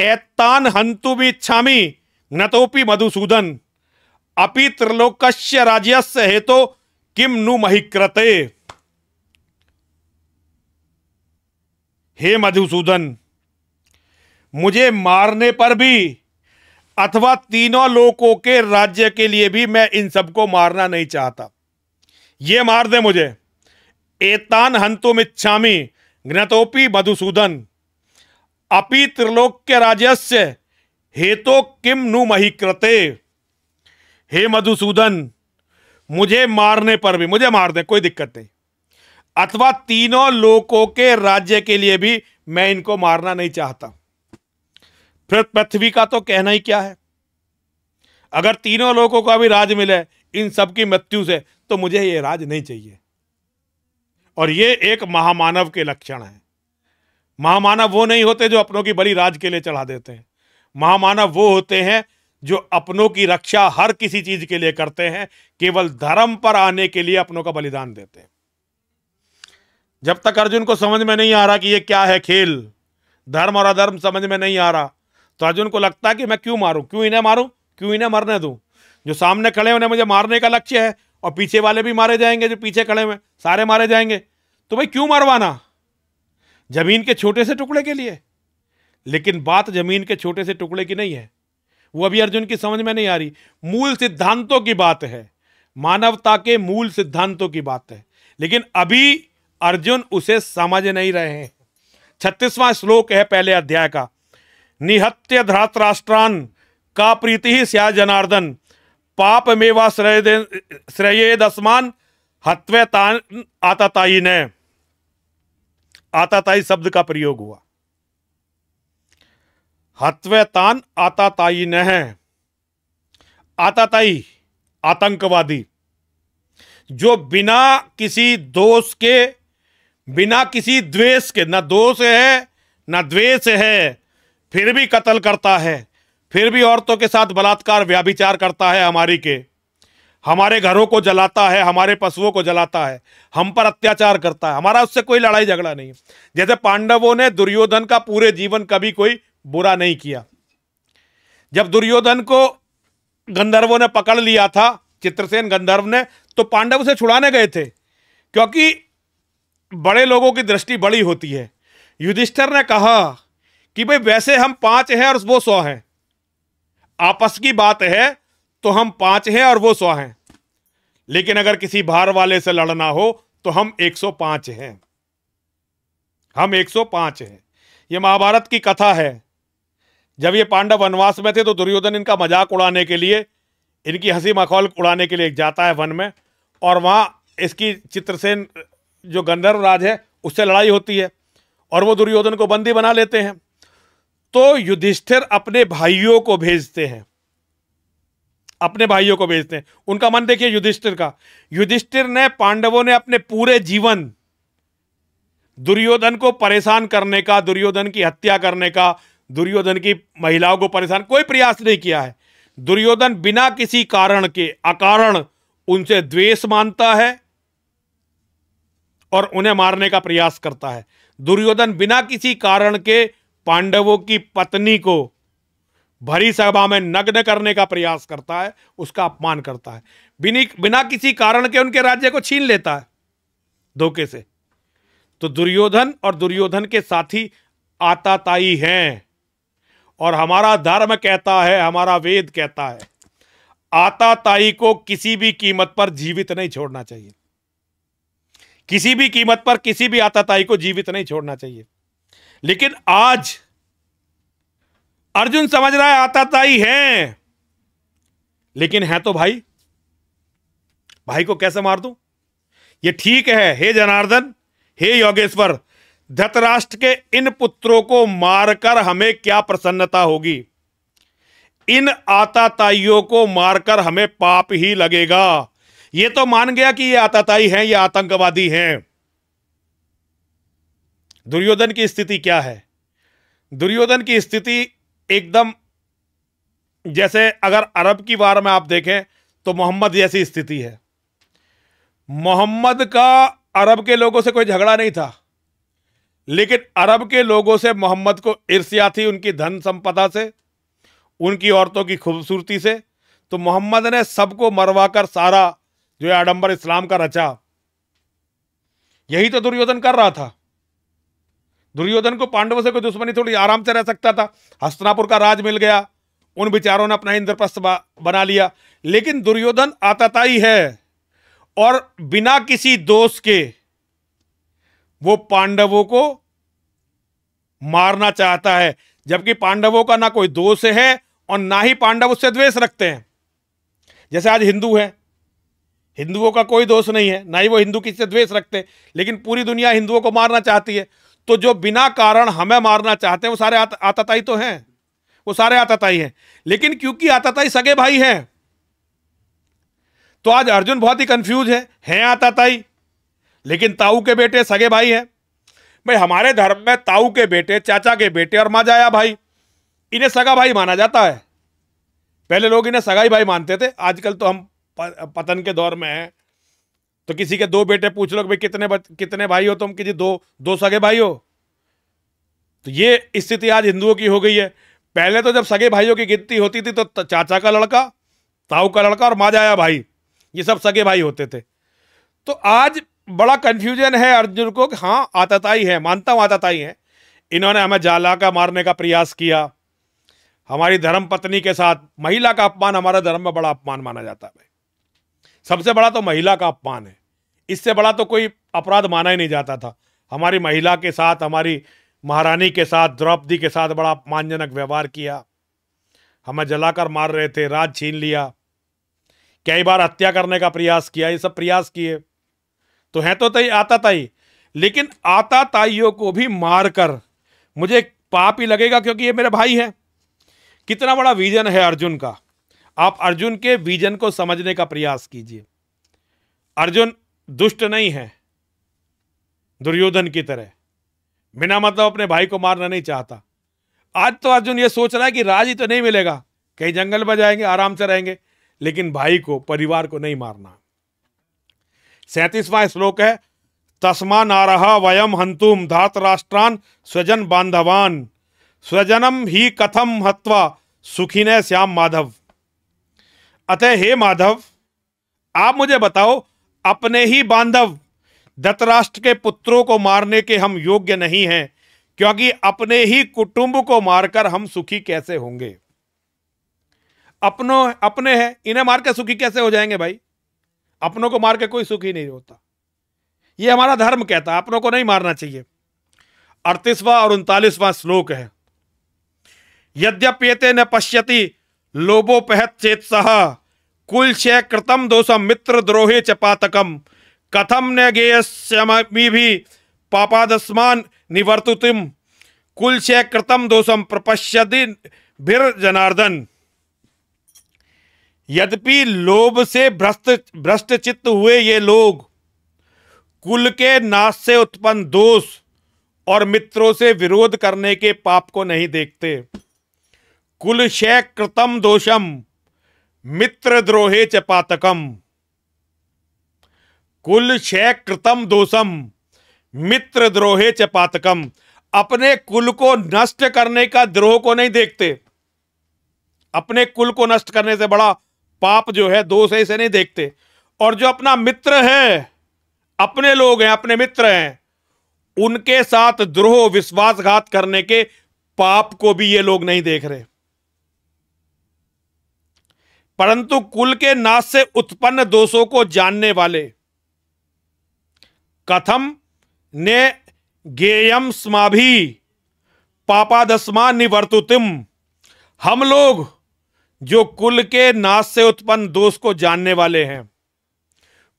एतान हंतु भी इच्छामी नतोपि मधुसूदन अपि त्रिलोकश्य राज्यस्य हेतु तो किम नु महिक्रते हे मधुसूदन मुझे मारने पर भी अथवा तीनों लोगों के राज्य के लिए भी मैं इन सबको मारना नहीं चाहता ये मार दे मुझे एतान हंतुम मिच्छामी घ्नतोपी मधुसूदन अपि त्रिलोक्य राजस्य हेतो किम नु मही कृते हे मधुसूदन मुझे मारने पर भी मुझे मार दे कोई दिक्कत नहीं अथवा तीनों लोगों के राज्य के लिए भी मैं इनको मारना नहीं चाहता फिर पृथ्वी का तो कहना ही क्या है अगर तीनों लोगों का भी राज मिले इन सबकी मृत्यु से तो मुझे ये राज नहीं चाहिए और ये एक महामानव के लक्षण है महामानव वो नहीं होते जो अपनों की बड़ी राज के लिए चढ़ा देते हैं महामानव वो होते हैं जो अपनों की रक्षा हर किसी चीज के लिए करते हैं केवल धर्म पर आने के लिए अपनों का बलिदान देते हैं जब तक अर्जुन को समझ में नहीं आ रहा कि ये क्या है खेल धर्म और अधर्म समझ में नहीं आ रहा तो अर्जुन को लगता है कि मैं क्यों मारूं क्यों इन्हें मारूं क्यों इन्हें मरने दूं जो सामने खड़े हैं उन्हें मुझे मारने का लक्ष्य है और पीछे वाले भी मारे जाएंगे जो पीछे खड़े हुए सारे मारे जाएंगे तो भाई क्यों मरवाना जमीन के छोटे से टुकड़े के लिए लेकिन बात जमीन के छोटे से टुकड़े की नहीं है वो अभी अर्जुन की समझ में नहीं आ रही मूल सिद्धांतों की बात है मानवता के मूल सिद्धांतों की बात है लेकिन अभी अर्जुन उसे समझ नहीं रहे हैं छत्तीसवां श्लोक है पहले अध्याय का निहत्य धरातराष्ट्रान का प्रीति ही स्या जनार्दन पाप मेवा श्रेय श्रेय दसमान हत्वे तान आताताई ने आताताई शब्द का प्रयोग हुआ हत्वे तान आताताई ने आताताई आतंकवादी जो बिना किसी दोष के बिना किसी द्वेष के ना दोष है ना द्वेष है फिर भी कत्ल करता है फिर भी औरतों के साथ बलात्कार व्याभिचार करता है हमारी के हमारे घरों को जलाता है हमारे पशुओं को जलाता है हम पर अत्याचार करता है हमारा उससे कोई लड़ाई झगड़ा नहीं है जैसे पांडवों ने दुर्योधन का पूरे जीवन कभी कोई बुरा नहीं किया जब दुर्योधन को गंधर्वों ने पकड़ लिया था चित्रसेन गंधर्व ने तो पांडव उसे छुड़ाने गए थे क्योंकि बड़े लोगों की दृष्टि बड़ी होती है युधिष्ठर ने कहा कि भाई वैसे हम पांच हैं और वो सौ हैं आपस की बात है तो हम पांच हैं और वो सौ हैं लेकिन अगर किसी बाहर वाले से लड़ना हो तो हम 105 हैं हम 105 हैं ये महाभारत की कथा है जब ये पांडव वनवास में थे तो दुर्योधन इनका मजाक उड़ाने के लिए इनकी हंसी मखौल उड़ाने के लिए जाता है वन में और वहां इसकी चित्रसेन जो गंधर्व राज है उससे लड़ाई होती है और वो दुर्योधन को बंदी बना लेते हैं तो युधिष्ठिर अपने भाइयों को भेजते हैं अपने भाइयों को भेजते हैं उनका मन देखिए युधिष्ठिर का युधिष्ठिर ने पांडवों ने अपने पूरे जीवन दुर्योधन को परेशान करने का दुर्योधन की हत्या करने का दुर्योधन की महिलाओं को परेशान कोई प्रयास नहीं किया है दुर्योधन बिना किसी कारण के अकारण उनसे द्वेष मानता है और उन्हें मारने का प्रयास करता है दुर्योधन बिना किसी कारण के पांडवों की पत्नी को भरी सभा में नग्न करने का प्रयास करता है उसका अपमान करता है बिना किसी कारण के उनके राज्य को छीन लेता है धोखे से तो दुर्योधन और दुर्योधन के साथी आताताई हैं और हमारा धर्म कहता है हमारा वेद कहता है आताताई को किसी भी कीमत पर जीवित नहीं छोड़ना चाहिए किसी भी कीमत पर किसी भी आताताई को जीवित नहीं छोड़ना चाहिए लेकिन आज अर्जुन समझ रहा है आताताई है लेकिन है तो भाई भाई को कैसे मार दूं ये ठीक है हे जनार्दन हे योगेश्वर धतराष्ट्र के इन पुत्रों को मारकर हमें क्या प्रसन्नता होगी इन आताताइयों को मारकर हमें पाप ही लगेगा ये तो मान गया कि ये आताताई हैं ये आतंकवादी हैं दुर्योधन की स्थिति क्या है दुर्योधन की स्थिति एकदम जैसे अगर अरब की वार में आप देखें तो मोहम्मद जैसी स्थिति है मोहम्मद का अरब के लोगों से कोई झगड़ा नहीं था लेकिन अरब के लोगों से मोहम्मद को ईर्ष्या थी उनकी धन संपदा से उनकी औरतों की खूबसूरती से तो मोहम्मद ने सबको मरवा कर सारा जो है आडम्बर इस्लाम का रचा यही तो दुर्योधन कर रहा था दुर्योधन को पांडवों से कोई दुश्मनी थोड़ी आराम से रह सकता था हस्तनापुर का राज मिल गया उन विचारों ने अपना इंद्रप्रस्थ बना लिया लेकिन दुर्योधन ही है और बिना किसी दोष के वो पांडवों को मारना चाहता है जबकि पांडवों का ना कोई दोष है और ना ही पांडव उससे द्वेष रखते हैं जैसे आज हिंदू है हिंदुओं का कोई दोष नहीं है ना ही वो हिंदू किसी से द्वेष रखते लेकिन पूरी दुनिया हिंदुओं को मारना चाहती है तो जो बिना कारण हमें मारना चाहते हैं वो सारे आत, आताताई तो हैं वो सारे आताताई हैं लेकिन क्योंकि आताताई सगे भाई हैं तो आज अर्जुन बहुत ही कंफ्यूज है हैं आताताई लेकिन ताऊ के बेटे सगे भाई हैं भाई हमारे धर्म में ताऊ के बेटे चाचा के बेटे और माजाया भाई इन्हें सगा भाई माना जाता है पहले लोग इन्हें सगाई भाई मानते थे आजकल तो हम पतन के दौर में हैं तो किसी के दो बेटे पूछ लो भाई कितने कितने भाई हो तुम किसी दो दो सगे भाई हो तो ये स्थिति आज हिंदुओं की हो गई है पहले तो जब सगे भाइयों की गिनती होती थी तो चाचा का लड़का ताऊ का लड़का और माजाया भाई ये सब सगे भाई होते थे तो आज बड़ा कन्फ्यूजन है अर्जुन को कि हाँ आताताई है मानता हूँ आताताई है इन्होंने हमें जाला का मारने का प्रयास किया हमारी धर्म पत्नी के साथ महिला का अपमान हमारे धर्म में बड़ा अपमान माना जाता है सबसे बड़ा तो महिला का अपमान है इससे बड़ा तो कोई अपराध माना ही नहीं जाता था हमारी महिला के साथ हमारी महारानी के साथ द्रौपदी के साथ बड़ा अपमानजनक व्यवहार किया हमें जलाकर मार रहे थे राज छीन लिया कई बार हत्या करने का प्रयास किया ये सब प्रयास किए तो है तो तई आता ताई लेकिन आता ताइयों को भी मारकर मुझे पाप ही लगेगा क्योंकि ये मेरे भाई हैं कितना बड़ा विजन है अर्जुन का आप अर्जुन के विजन को समझने का प्रयास कीजिए अर्जुन दुष्ट नहीं है दुर्योधन की तरह बिना मतलब अपने भाई को मारना नहीं चाहता आज तो अर्जुन ये सोच रहा है कि राज ही तो नहीं मिलेगा कहीं जंगल में जाएंगे आराम से रहेंगे लेकिन भाई को परिवार को नहीं मारना सैंतीसवां श्लोक है तस्मा नारह वयम हंतुम धात राष्ट्रान स्वजन बांधवान स्वजनम ही कथम हत्वा सुखी श्याम माधव अतः हे माधव आप मुझे बताओ अपने ही बांधव धतराष्ट्र के पुत्रों को मारने के हम योग्य नहीं हैं क्योंकि अपने ही कुटुंब को मारकर हम सुखी कैसे होंगे अपनों अपने हैं इन्हें मारकर सुखी कैसे हो जाएंगे भाई अपनों को मारकर कोई सुखी नहीं होता यह हमारा धर्म कहता है अपनों को नहीं मारना चाहिए अड़तीसवां और उनतालीसवां श्लोक है यद्यप्यते न पश्यति लोभोपहत चेत सहा कुल कृतम दोषम मित्र द्रोहे च पातकम कथम न गेयस्यमी भी पापादस्मान निवर्तुतिम कुल कृतम दोषम प्रपश्यति जनार्दन यद्यपि लोभ से भ्रष्ट भ्रष्ट चित्त हुए ये लोग कुल के नाश से उत्पन्न दोष और मित्रों से विरोध करने के पाप को नहीं देखते कुल शय कृतम दोषम द्रोहे च पातकम कुल छह कृतम दोषम द्रोहे च पातकम अपने कुल को नष्ट करने का द्रोह को नहीं देखते अपने कुल को नष्ट करने से बड़ा पाप जो है दोष है इसे नहीं देखते और जो अपना मित्र है अपने लोग हैं अपने मित्र हैं उनके साथ द्रोह विश्वासघात करने के पाप को भी ये लोग नहीं देख रहे परंतु कुल के नाश से उत्पन्न दोषों को जानने वाले कथम ने गेयम स्माभि पापादस्मा निवर्तुतिम हम लोग जो कुल के नाश से उत्पन्न दोष को जानने वाले हैं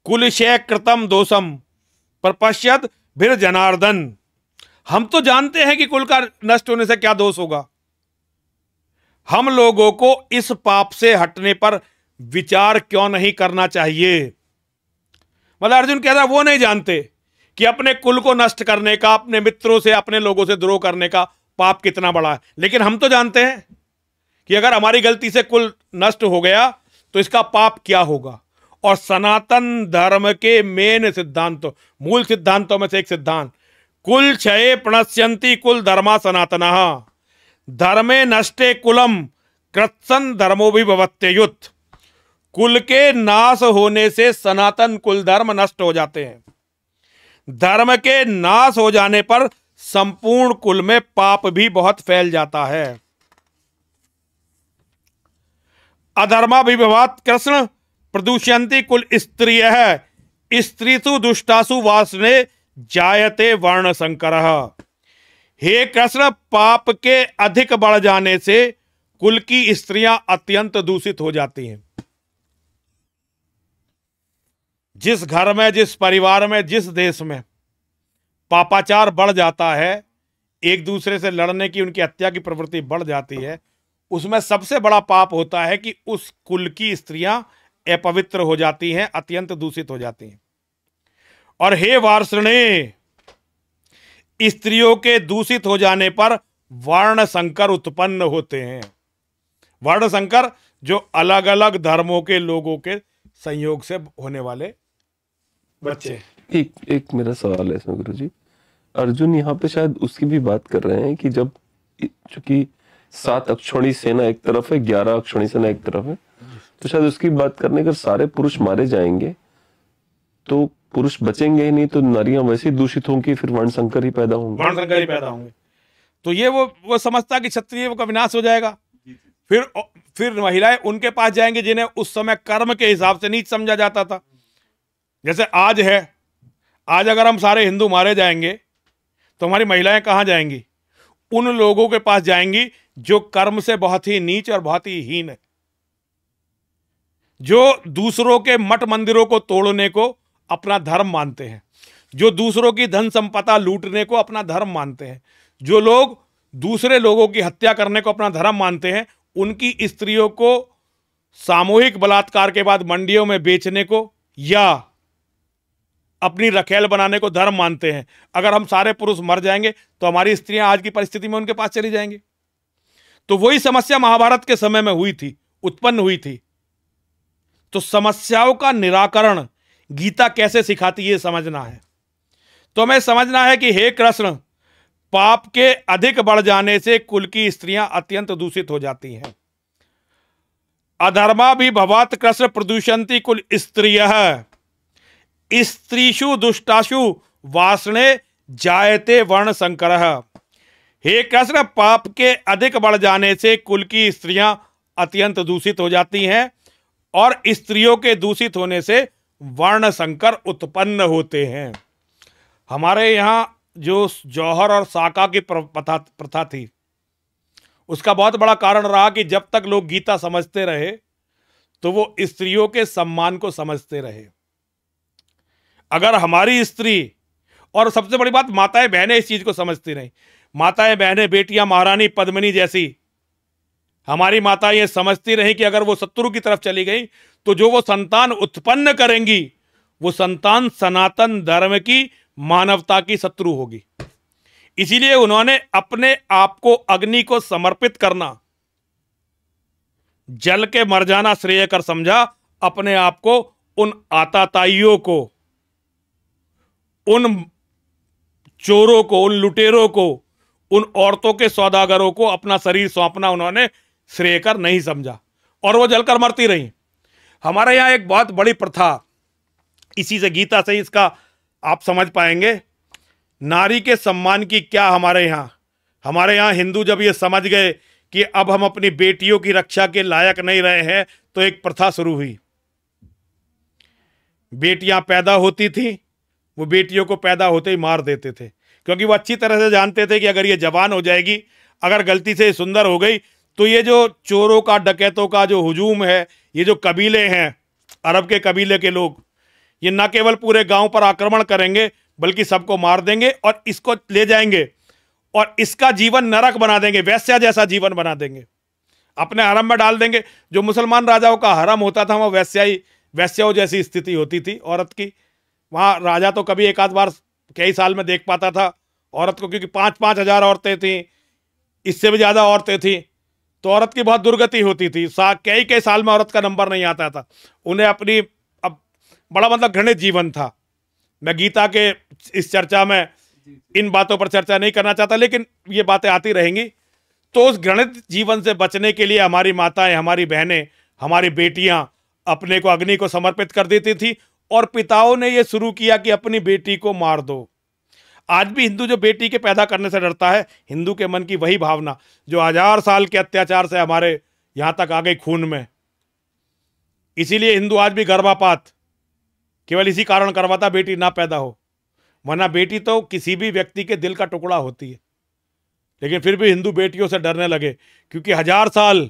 कुल शय कृतम दोषम पर पश्चात जनार्दन हम तो जानते हैं कि कुल का नष्ट होने से क्या दोष होगा हम लोगों को इस पाप से हटने पर विचार क्यों नहीं करना चाहिए मतलब अर्जुन कह रहा वो नहीं जानते कि अपने कुल को नष्ट करने का अपने मित्रों से अपने लोगों से द्रोह करने का पाप कितना बड़ा है लेकिन हम तो जानते हैं कि अगर हमारी गलती से कुल नष्ट हो गया तो इसका पाप क्या होगा और सनातन धर्म के मेन सिद्धांतों मूल सिद्धांतों में से एक सिद्धांत कुल क्षय प्रणस्यंती कुल धर्मा सनातना धर्मे नष्टे कुलम कृत्सन धर्मो भी भवत्ययुत कुल के नाश होने से सनातन कुल धर्म नष्ट हो जाते हैं धर्म के नाश हो जाने पर संपूर्ण कुल में पाप भी बहुत फैल जाता है अधर्मा विभवात कृष्ण प्रदूषंती कुल स्त्री है सु दुष्टासु वासने जायते वर्ण संकर हे कृष्ण पाप के अधिक बढ़ जाने से कुल की स्त्रियां अत्यंत दूषित हो जाती हैं जिस घर में जिस परिवार में जिस देश में पापाचार बढ़ जाता है एक दूसरे से लड़ने की उनकी हत्या की प्रवृत्ति बढ़ जाती है उसमें सबसे बड़ा पाप होता है कि उस कुल की स्त्रियां अपवित्र हो जाती हैं अत्यंत दूषित हो जाती हैं और हे वार्षण स्त्रियों के दूषित हो जाने पर वर्ण संकर उत्पन्न होते हैं वर्ण संकर जो अलग अलग धर्मों के लोगों के संयोग से होने वाले बच्चे एक एक मेरा सवाल है गुरु जी अर्जुन यहाँ पे शायद उसकी भी बात कर रहे हैं कि जब चूंकि सात अक्षणी सेना एक तरफ है ग्यारह अक्षणी सेना एक तरफ है तो शायद उसकी बात करने अगर सारे पुरुष मारे जाएंगे तो पुरुष बचेंगे ही नहीं तो नारियां वैसे ही दूषित होंगी फिर वर्ण संकर ही पैदा होंगे वर्ण संकर ही पैदा होंगे तो ये वो वो समझता कि क्षत्रिय का विनाश हो जाएगा फिर फिर महिलाएं उनके पास जाएंगे जिन्हें उस समय कर्म के हिसाब से नीच समझा जाता था जैसे आज है आज अगर हम सारे हिंदू मारे जाएंगे तो हमारी महिलाएं कहाँ जाएंगी उन लोगों के पास जाएंगी जो कर्म से बहुत ही नीच और बहुत ही हीन है जो दूसरों के मठ मंदिरों को तोड़ने को अपना धर्म मानते हैं जो दूसरों की धन संपदा लूटने को अपना धर्म मानते हैं जो लोग दूसरे लोगों की हत्या करने को अपना धर्म मानते हैं उनकी स्त्रियों को सामूहिक बलात्कार के बाद मंडियों में बेचने को या अपनी रखेल बनाने को धर्म मानते हैं अगर हम सारे पुरुष मर जाएंगे तो हमारी स्त्रियां आज की परिस्थिति में उनके पास चली जाएंगी तो वही समस्या महाभारत के समय में हुई थी उत्पन्न हुई थी तो समस्याओं का निराकरण गीता कैसे सिखाती है समझना है तो हमें समझना है कि हे कृष्ण पाप के अधिक बढ़ जाने से कुल की स्त्रियां अत्यंत दूषित हो जाती हैं अधर्मा भी भवात कृष्ण प्रदूषंती कुल स्त्रिय स्त्रीशु दुष्टाशु वासने जायते वर्ण संकर हे कृष्ण पाप के अधिक बढ़ जाने से कुल की स्त्रियां अत्यंत दूषित हो जाती हैं और स्त्रियों के दूषित होने से वर्ण संकर उत्पन्न होते हैं हमारे यहाँ जो जौहर और साका की प्रथा प्रथा थी उसका बहुत बड़ा कारण रहा कि जब तक लोग गीता समझते रहे तो वो स्त्रियों के सम्मान को समझते रहे अगर हमारी स्त्री और सबसे बड़ी बात माताएं बहनें इस चीज़ को समझती नहीं माताएं बहनें बेटियां महारानी पद्मनी जैसी हमारी माता ये समझती रही कि अगर वो शत्रु की तरफ चली गई तो जो वो संतान उत्पन्न करेंगी वो संतान सनातन धर्म की मानवता की शत्रु होगी इसीलिए उन्होंने अपने आप को अग्नि को समर्पित करना जल के मर जाना श्रेय कर समझा अपने आप को उन आताताइयों को उन चोरों को उन लुटेरों को उन औरतों के सौदागरों को अपना शरीर सौंपना उन्होंने श्रेय कर नहीं समझा और वो जलकर मरती रही हमारे यहाँ एक बहुत बड़ी प्रथा इसी से गीता से इसका आप समझ पाएंगे नारी के सम्मान की क्या हमारे यहाँ हमारे यहाँ हिंदू जब ये समझ गए कि अब हम अपनी बेटियों की रक्षा के लायक नहीं रहे हैं तो एक प्रथा शुरू हुई बेटियां पैदा होती थी वो बेटियों को पैदा होते ही मार देते थे क्योंकि वो अच्छी तरह से जानते थे कि अगर ये जवान हो जाएगी अगर गलती से सुंदर हो गई तो ये जो चोरों का डकैतों का जो हजूम है ये जो कबीले हैं अरब के कबीले के लोग ये न केवल पूरे गांव पर आक्रमण करेंगे बल्कि सबको मार देंगे और इसको ले जाएंगे और इसका जीवन नरक बना देंगे वैश्या जैसा जीवन बना देंगे अपने हरम में डाल देंगे जो मुसलमान राजाओं का हरम होता था वह वैश्याई वैश्याओं जैसी स्थिति होती थी औरत की वहाँ राजा तो कभी एक आध बार कई साल में देख पाता था औरत को क्योंकि पाँच पाँच हज़ार औरतें थीं इससे भी ज़्यादा औरतें थीं तो औरत की बहुत दुर्गति होती थी सा कई कई साल में औरत का नंबर नहीं आता था उन्हें अपनी अब बड़ा मतलब घृणित जीवन था मैं गीता के इस चर्चा में इन बातों पर चर्चा नहीं करना चाहता लेकिन ये बातें आती रहेंगी तो उस घृणित जीवन से बचने के लिए हमारी माताएं हमारी बहनें हमारी बेटियां अपने को अग्नि को समर्पित कर देती थी और पिताओं ने यह शुरू किया कि अपनी बेटी को मार दो आज भी हिंदू जो बेटी के पैदा करने से डरता है हिंदू के मन की वही भावना जो हजार साल के अत्याचार से हमारे यहां तक आ गई खून में इसीलिए हिंदू आज भी गर्भापात केवल इसी कारण करवाता बेटी ना पैदा हो वरना बेटी तो किसी भी व्यक्ति के दिल का टुकड़ा होती है लेकिन फिर भी हिंदू बेटियों से डरने लगे क्योंकि हजार साल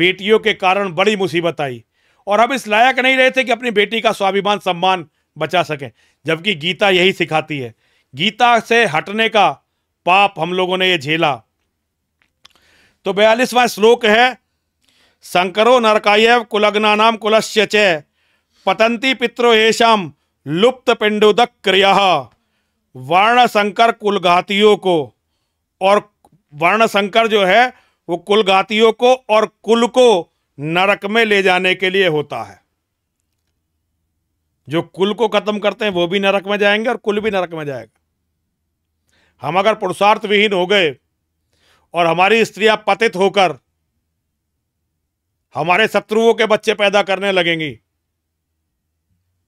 बेटियों के कारण बड़ी मुसीबत आई और हम इस लायक नहीं रहे थे कि अपनी बेटी का स्वाभिमान सम्मान बचा सकें जबकि गीता यही सिखाती है गीता से हटने का पाप हम लोगों ने ये झेला तो बयालीसवां श्लोक है शंकरो नरकाय कुलग्ना नाम कुलश्य च पतंती पित्रो येषाम लुप्त पिंडोदक क्रिया वर्ण शंकर कुलघातियों को और वर्ण शंकर जो है वो कुलघातियों को और कुल को नरक में ले जाने के लिए होता है जो कुल को खत्म करते हैं वो भी नरक में जाएंगे और कुल भी नरक में जाएगा हम अगर पुरुषार्थ विहीन हो गए और हमारी स्त्रियां पतित होकर हमारे शत्रुओं के बच्चे पैदा करने लगेंगी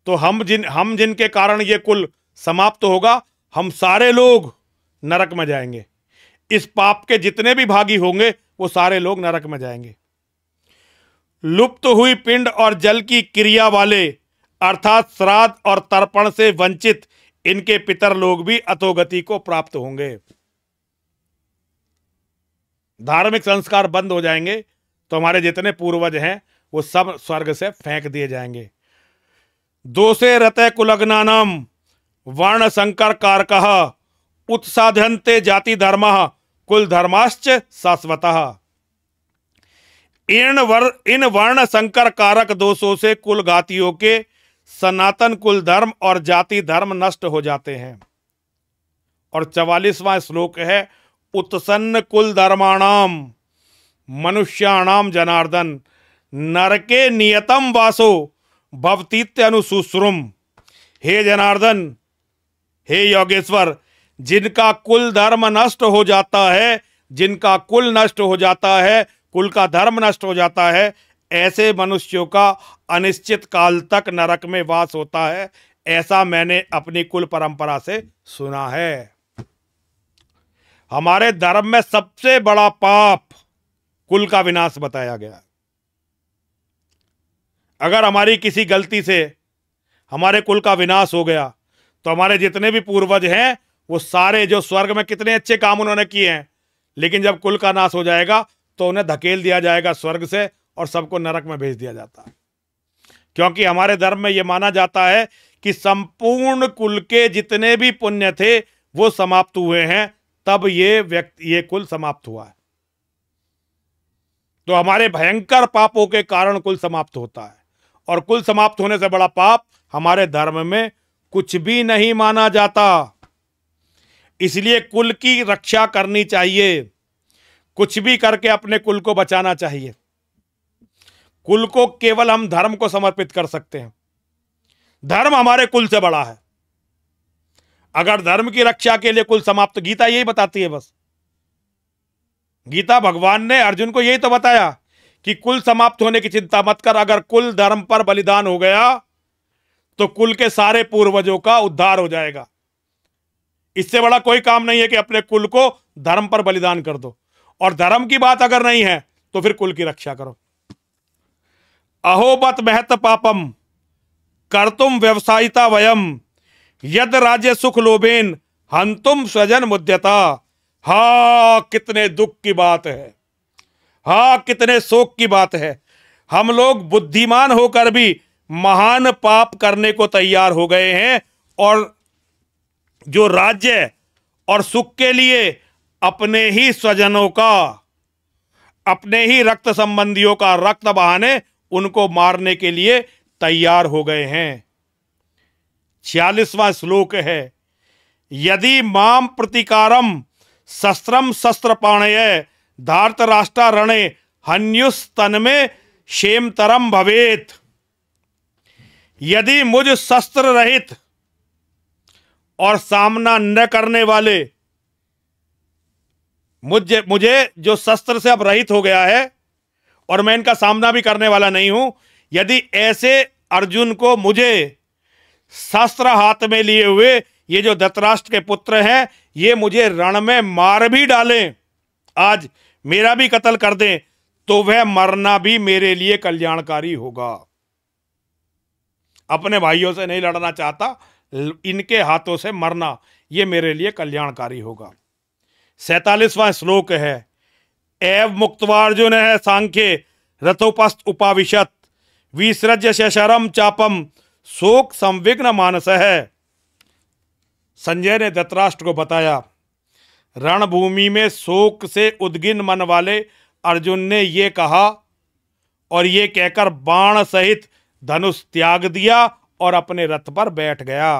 तो हम जिन हम जिनके कारण ये कुल समाप्त होगा हम सारे लोग नरक में जाएंगे इस पाप के जितने भी भागी होंगे वो सारे लोग नरक में जाएंगे लुप्त हुई पिंड और जल की क्रिया वाले अर्थात श्राद्ध और तर्पण से वंचित इनके पितर लोग भी अतोगति को प्राप्त होंगे धार्मिक संस्कार बंद हो जाएंगे तो हमारे जितने पूर्वज हैं वो सब स्वर्ग से फेंक दिए जाएंगे दोषे रत कुलग्नानम वर्ण संकर कारक उत्साधनते जाति धर्म कुल धर्माश्च शाश्वत इन इन वर्ण संकर कारक दोषों से कुल गातियों के सनातन कुल धर्म और जाति धर्म नष्ट हो जाते हैं और चवालीसवां श्लोक है उत्सन्न कुल धर्माणाम मनुष्याणाम जनार्दन नरके नियतम वासो भवतीत अनुसूश्रुम हे जनार्दन हे योगेश्वर जिनका कुल धर्म नष्ट हो जाता है जिनका कुल नष्ट हो जाता है कुल का धर्म नष्ट हो जाता है ऐसे मनुष्यों का अनिश्चित काल तक नरक में वास होता है ऐसा मैंने अपनी कुल परंपरा से सुना है हमारे धर्म में सबसे बड़ा पाप कुल का विनाश बताया गया अगर हमारी किसी गलती से हमारे कुल का विनाश हो गया तो हमारे जितने भी पूर्वज हैं वो सारे जो स्वर्ग में कितने अच्छे काम उन्होंने किए हैं लेकिन जब कुल का नाश हो जाएगा तो उन्हें धकेल दिया जाएगा स्वर्ग से और सबको नरक में भेज दिया जाता है क्योंकि हमारे धर्म में यह माना जाता है कि संपूर्ण कुल के जितने भी पुण्य थे वो समाप्त हुए हैं तब ये व्यक्ति ये कुल समाप्त हुआ है तो हमारे भयंकर पापों के कारण कुल समाप्त होता है और कुल समाप्त होने से बड़ा पाप हमारे धर्म में कुछ भी नहीं माना जाता इसलिए कुल की रक्षा करनी चाहिए कुछ भी करके अपने कुल को बचाना चाहिए कुल को केवल हम धर्म को समर्पित कर सकते हैं धर्म हमारे कुल से बड़ा है अगर धर्म की रक्षा के लिए कुल समाप्त गीता यही बताती है बस गीता भगवान ने अर्जुन को यही तो बताया कि कुल समाप्त होने की चिंता मत कर अगर कुल धर्म पर बलिदान हो गया तो कुल के सारे पूर्वजों का उद्धार हो जाएगा इससे बड़ा कोई काम नहीं है कि अपने कुल को धर्म पर बलिदान कर दो और धर्म की बात अगर नहीं है तो फिर कुल की रक्षा करो अहोबत महत पापम कर तुम व्यवसायिता वयम यद राज्य सुख लोभेन तुम स्वजन मुद्यता हा कितने दुख की बात है हा कितने शोक की बात है हम लोग बुद्धिमान होकर भी महान पाप करने को तैयार हो गए हैं और जो राज्य और सुख के लिए अपने ही स्वजनों का अपने ही रक्त संबंधियों का रक्त बहाने उनको मारने के लिए तैयार हो गए हैं छियालीसवां श्लोक है यदि माम प्रतिकारम शस्त्रम शस्त्र पाणय धार्त रणे हन्युस्तन में क्षेमतरम भवेत यदि मुझ शस्त्र रहित और सामना न करने वाले मुझे मुझे जो शस्त्र से अब रहित हो गया है और मैं इनका सामना भी करने वाला नहीं हूं यदि ऐसे अर्जुन को मुझे शस्त्र हाथ में लिए हुए ये जो धतराष्ट्र के पुत्र हैं ये मुझे रण में मार भी डालें आज मेरा भी कत्ल कर दें तो वह मरना भी मेरे लिए कल्याणकारी होगा अपने भाइयों से नहीं लड़ना चाहता इनके हाथों से मरना ये मेरे लिए कल्याणकारी होगा सैतालीसवां श्लोक है एव मुक्तवार्जुन है सांख्य रथोपस्थ उपाविशत विसृज्य शरम चापम शोक संविघ्न मानस है संजय ने धतराष्ट्र को बताया रणभूमि में शोक से उद्गिन मन वाले अर्जुन ने ये कहा और ये कहकर बाण सहित धनुष त्याग दिया और अपने रथ पर बैठ गया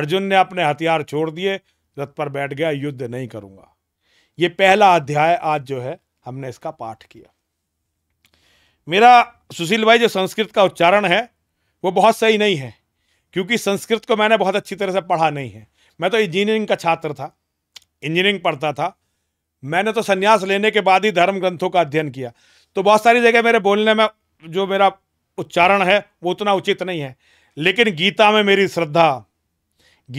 अर्जुन ने अपने हथियार छोड़ दिए रथ पर बैठ गया युद्ध नहीं करूंगा ये पहला अध्याय आज जो है हमने इसका पाठ किया मेरा सुशील भाई जो संस्कृत का उच्चारण है वो बहुत सही नहीं है क्योंकि संस्कृत को मैंने बहुत अच्छी तरह से पढ़ा नहीं है मैं तो इंजीनियरिंग का छात्र था इंजीनियरिंग पढ़ता था मैंने तो संन्यास लेने के बाद ही धर्म ग्रंथों का अध्ययन किया तो बहुत सारी जगह मेरे बोलने में जो मेरा उच्चारण है वो उतना उचित नहीं है लेकिन गीता में मेरी श्रद्धा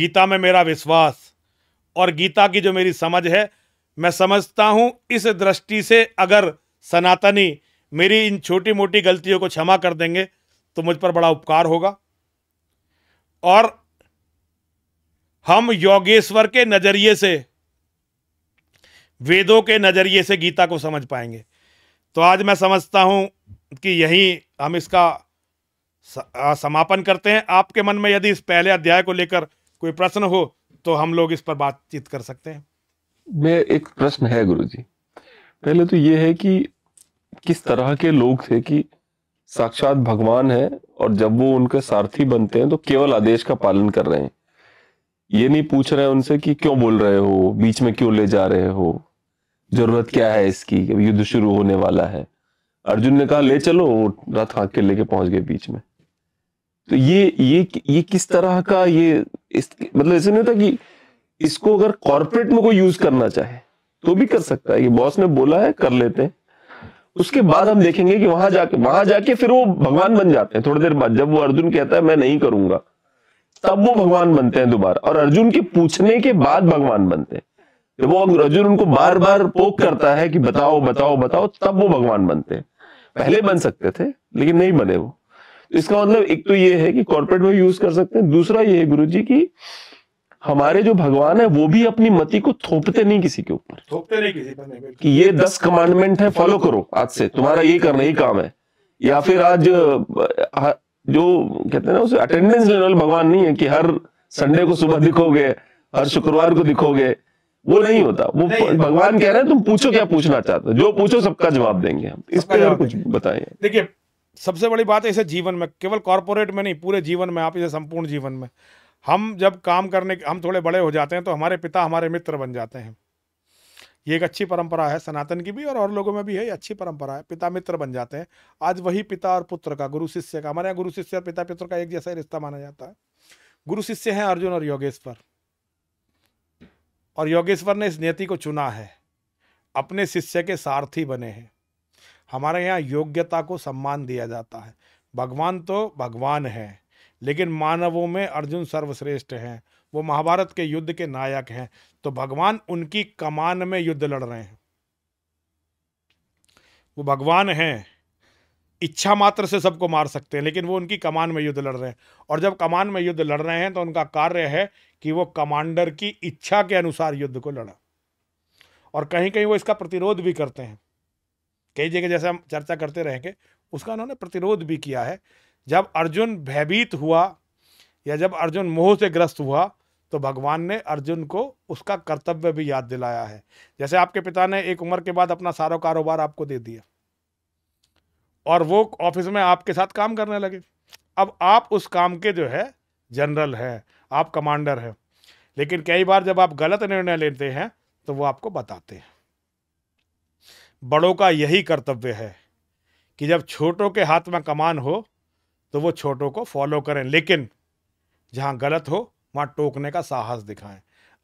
गीता में मेरा विश्वास और गीता की जो मेरी समझ है मैं समझता हूं इस दृष्टि से अगर सनातनी मेरी इन छोटी मोटी गलतियों को क्षमा कर देंगे तो मुझ पर बड़ा उपकार होगा और हम योगेश्वर के नज़रिए से वेदों के नज़रिए से गीता को समझ पाएंगे तो आज मैं समझता हूं कि यही हम इसका समापन करते हैं आपके मन में यदि इस पहले अध्याय को लेकर कोई प्रश्न हो तो हम लोग इस पर बातचीत कर सकते हैं में एक प्रश्न है गुरु जी पहले तो ये है कि किस तरह के लोग थे कि साक्षात भगवान है और जब वो उनके सारथी बनते हैं तो केवल आदेश का पालन कर रहे हैं ये नहीं पूछ रहे हैं उनसे कि क्यों बोल रहे हो बीच में क्यों ले जा रहे हो जरूरत क्या है इसकी युद्ध शुरू होने वाला है अर्जुन ने कहा ले चलो रथ हाँक के लेके पहुंच गए बीच में तो ये ये ये किस तरह का ये इस मतलब ऐसे नहीं होता कि इसको अगर कॉर्पोरेट में कोई यूज करना चाहे तो भी कर सकता है कि बॉस ने बोला है कर लेते हैं उसके बाद हम देखेंगे कि वहां जाके वहां जाके फिर वो भगवान बन जाते हैं थोड़ी देर बाद जब वो अर्जुन कहता है मैं नहीं करूंगा तब वो भगवान बनते हैं दोबारा और अर्जुन के पूछने के बाद भगवान बनते हैं जब वो अर्जुन उनको बार बार पोक करता है कि बताओ बताओ बताओ तब वो भगवान बनते हैं पहले बन सकते थे लेकिन नहीं बने वो इसका मतलब एक तो ये है कि कॉर्पोरेट में यूज कर सकते हैं दूसरा ये है गुरु जी की हमारे जो भगवान है वो भी अपनी मति को थोपते नहीं किसी के ऊपर थोपते नहीं किसी पर कि ये दस कमांडमेंट है फॉलो करो आज से तुम्हारा ये करना ही काम है या फिर आज जो कहते हैं ना उसे अटेंडेंस लेने वाले भगवान नहीं है कि हर संडे को सुबह दिखोगे हर शुक्रवार को दिखोगे वो नहीं होता वो भगवान कह रहे हैं तुम पूछो क्या पूछना चाहते हो जो पूछो सबका जवाब देंगे हम इस पर और कुछ बताइए देखिए सबसे बड़ी बात है इसे जीवन में केवल कॉर्पोरेट में नहीं पूरे जीवन में आप इसे संपूर्ण जीवन में हम जब काम करने हम थोड़े बड़े हो जाते हैं तो हमारे पिता हमारे मित्र बन जाते हैं ये एक अच्छी परंपरा है सनातन की भी और और लोगों में भी है ये अच्छी परंपरा है पिता मित्र बन जाते हैं आज वही पिता और पुत्र का गुरु शिष्य का हमारे यहाँ गुरु शिष्य और पिता पुत्र का एक जैसा रिश्ता माना जाता है गुरु शिष्य हैं अर्जुन और योगेश्वर और योगेश्वर ने इस नियति को चुना है अपने शिष्य के सारथी बने हैं हमारे यहाँ योग्यता को सम्मान दिया जाता है भगवान तो भगवान है लेकिन मानवों में अर्जुन सर्वश्रेष्ठ हैं वो महाभारत के युद्ध के नायक हैं तो भगवान उनकी कमान में युद्ध लड़ रहे हैं वो भगवान हैं इच्छा मात्र से सबको मार सकते हैं लेकिन वो उनकी कमान में युद्ध लड़ रहे हैं और जब कमान में युद्ध लड़ रहे हैं तो उनका कार्य है कि वो कमांडर की इच्छा के अनुसार युद्ध को लड़ा और कहीं कहीं वो इसका प्रतिरोध भी करते हैं कई जगह जैसे हम चर्चा करते रहेंगे उसका उन्होंने प्रतिरोध भी किया है जब अर्जुन भयभीत हुआ या जब अर्जुन मोह से ग्रस्त हुआ तो भगवान ने अर्जुन को उसका कर्तव्य भी याद दिलाया है जैसे आपके पिता ने एक उम्र के बाद अपना सारा कारोबार आपको दे दिया और वो ऑफिस में आपके साथ काम करने लगे अब आप उस काम के जो है जनरल हैं आप कमांडर हैं लेकिन कई बार जब आप गलत निर्णय लेते हैं तो वो आपको बताते हैं बड़ों का यही कर्तव्य है कि जब छोटों के हाथ में कमान हो तो वो छोटों को फॉलो करें लेकिन जहाँ गलत हो वहाँ टोकने का साहस दिखाएं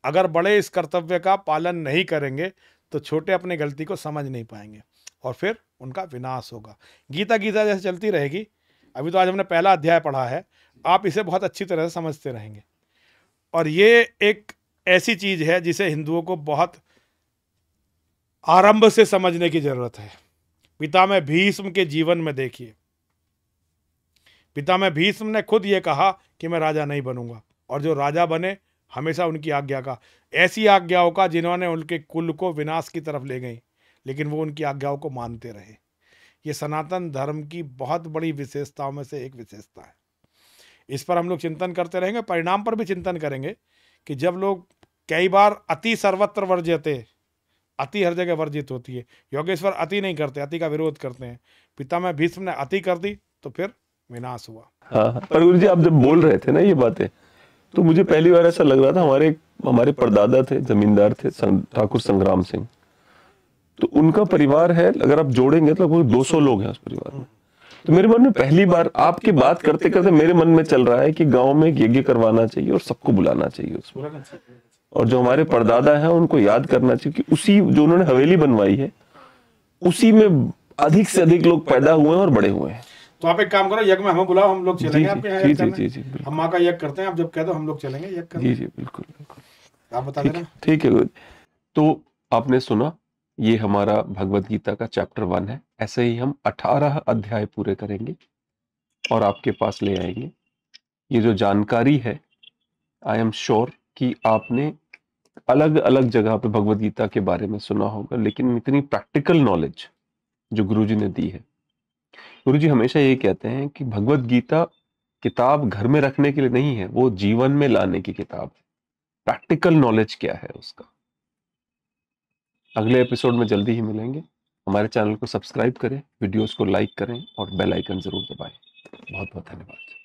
अगर बड़े इस कर्तव्य का पालन नहीं करेंगे तो छोटे अपनी गलती को समझ नहीं पाएंगे और फिर उनका विनाश होगा गीता गीता जैसे चलती रहेगी अभी तो आज हमने पहला अध्याय पढ़ा है आप इसे बहुत अच्छी तरह से समझते रहेंगे और ये एक ऐसी चीज़ है जिसे हिंदुओं को बहुत आरंभ से समझने की ज़रूरत है पिता में भीष्म के जीवन में देखिए पिता में भीष्म ने खुद ये कहा कि मैं राजा नहीं बनूंगा और जो राजा बने हमेशा उनकी आज्ञा का ऐसी आज्ञाओं का जिन्होंने उनके कुल को विनाश की तरफ ले गई लेकिन वो उनकी आज्ञाओं को मानते रहे ये सनातन धर्म की बहुत बड़ी विशेषताओं में से एक विशेषता है इस पर हम लोग चिंतन करते रहेंगे परिणाम पर भी चिंतन करेंगे कि जब लोग कई बार अति सर्वत्र वर्जित अति हर जगह वर्जित होती है योगेश्वर अति नहीं करते अति का विरोध करते हैं में भीष्म ने अति कर दी तो फिर विनाश हुआ हाँ, हाँ। पर गुरु जी आप जब बोल रहे थे ना ये बातें तो मुझे पहली बार ऐसा लग रहा था हमारे हमारे परदादा थे जमींदार थे ठाकुर संग्राम सिंह तो उनका परिवार है अगर आप जोड़ेंगे तो लगभग 200 लोग हैं उस परिवार में तो मेरे मन में पहली बार आपकी बात करते करते मेरे मन में चल रहा है कि गांव में एक यज्ञ करवाना चाहिए और सबको बुलाना चाहिए उसमें और जो हमारे परदादा हैं उनको याद करना चाहिए कि उसी जो उन्होंने हवेली बनवाई है उसी में अधिक से अधिक लोग पैदा हुए हैं और बड़े हुए हैं तो आप एक काम करो यज्ञ में हमें बुलाओ हम लोग चलेंगे आपके यहाँ जी जी जी हम माँ का यज्ञ करते हैं आप जब कह दो हम लोग चलेंगे यज्ञ जी जी बिल्कुल बिल्कुल आप बता देना ठीक है तो आपने सुना ये हमारा भगवत गीता का चैप्टर वन है ऐसे ही हम अठारह अध्याय पूरे करेंगे और आपके पास ले आएंगे ये जो जानकारी है आई एम श्योर कि आपने अलग अलग जगह पे भगवत गीता के बारे में सुना होगा लेकिन इतनी प्रैक्टिकल नॉलेज जो गुरुजी ने दी है गुरु जी हमेशा ये कहते हैं कि भगवत गीता किताब घर में रखने के लिए नहीं है वो जीवन में लाने की किताब है प्रैक्टिकल नॉलेज क्या है उसका अगले एपिसोड में जल्दी ही मिलेंगे हमारे चैनल को सब्सक्राइब करें वीडियोस को लाइक करें और बेल आइकन जरूर दबाएं बहुत बहुत धन्यवाद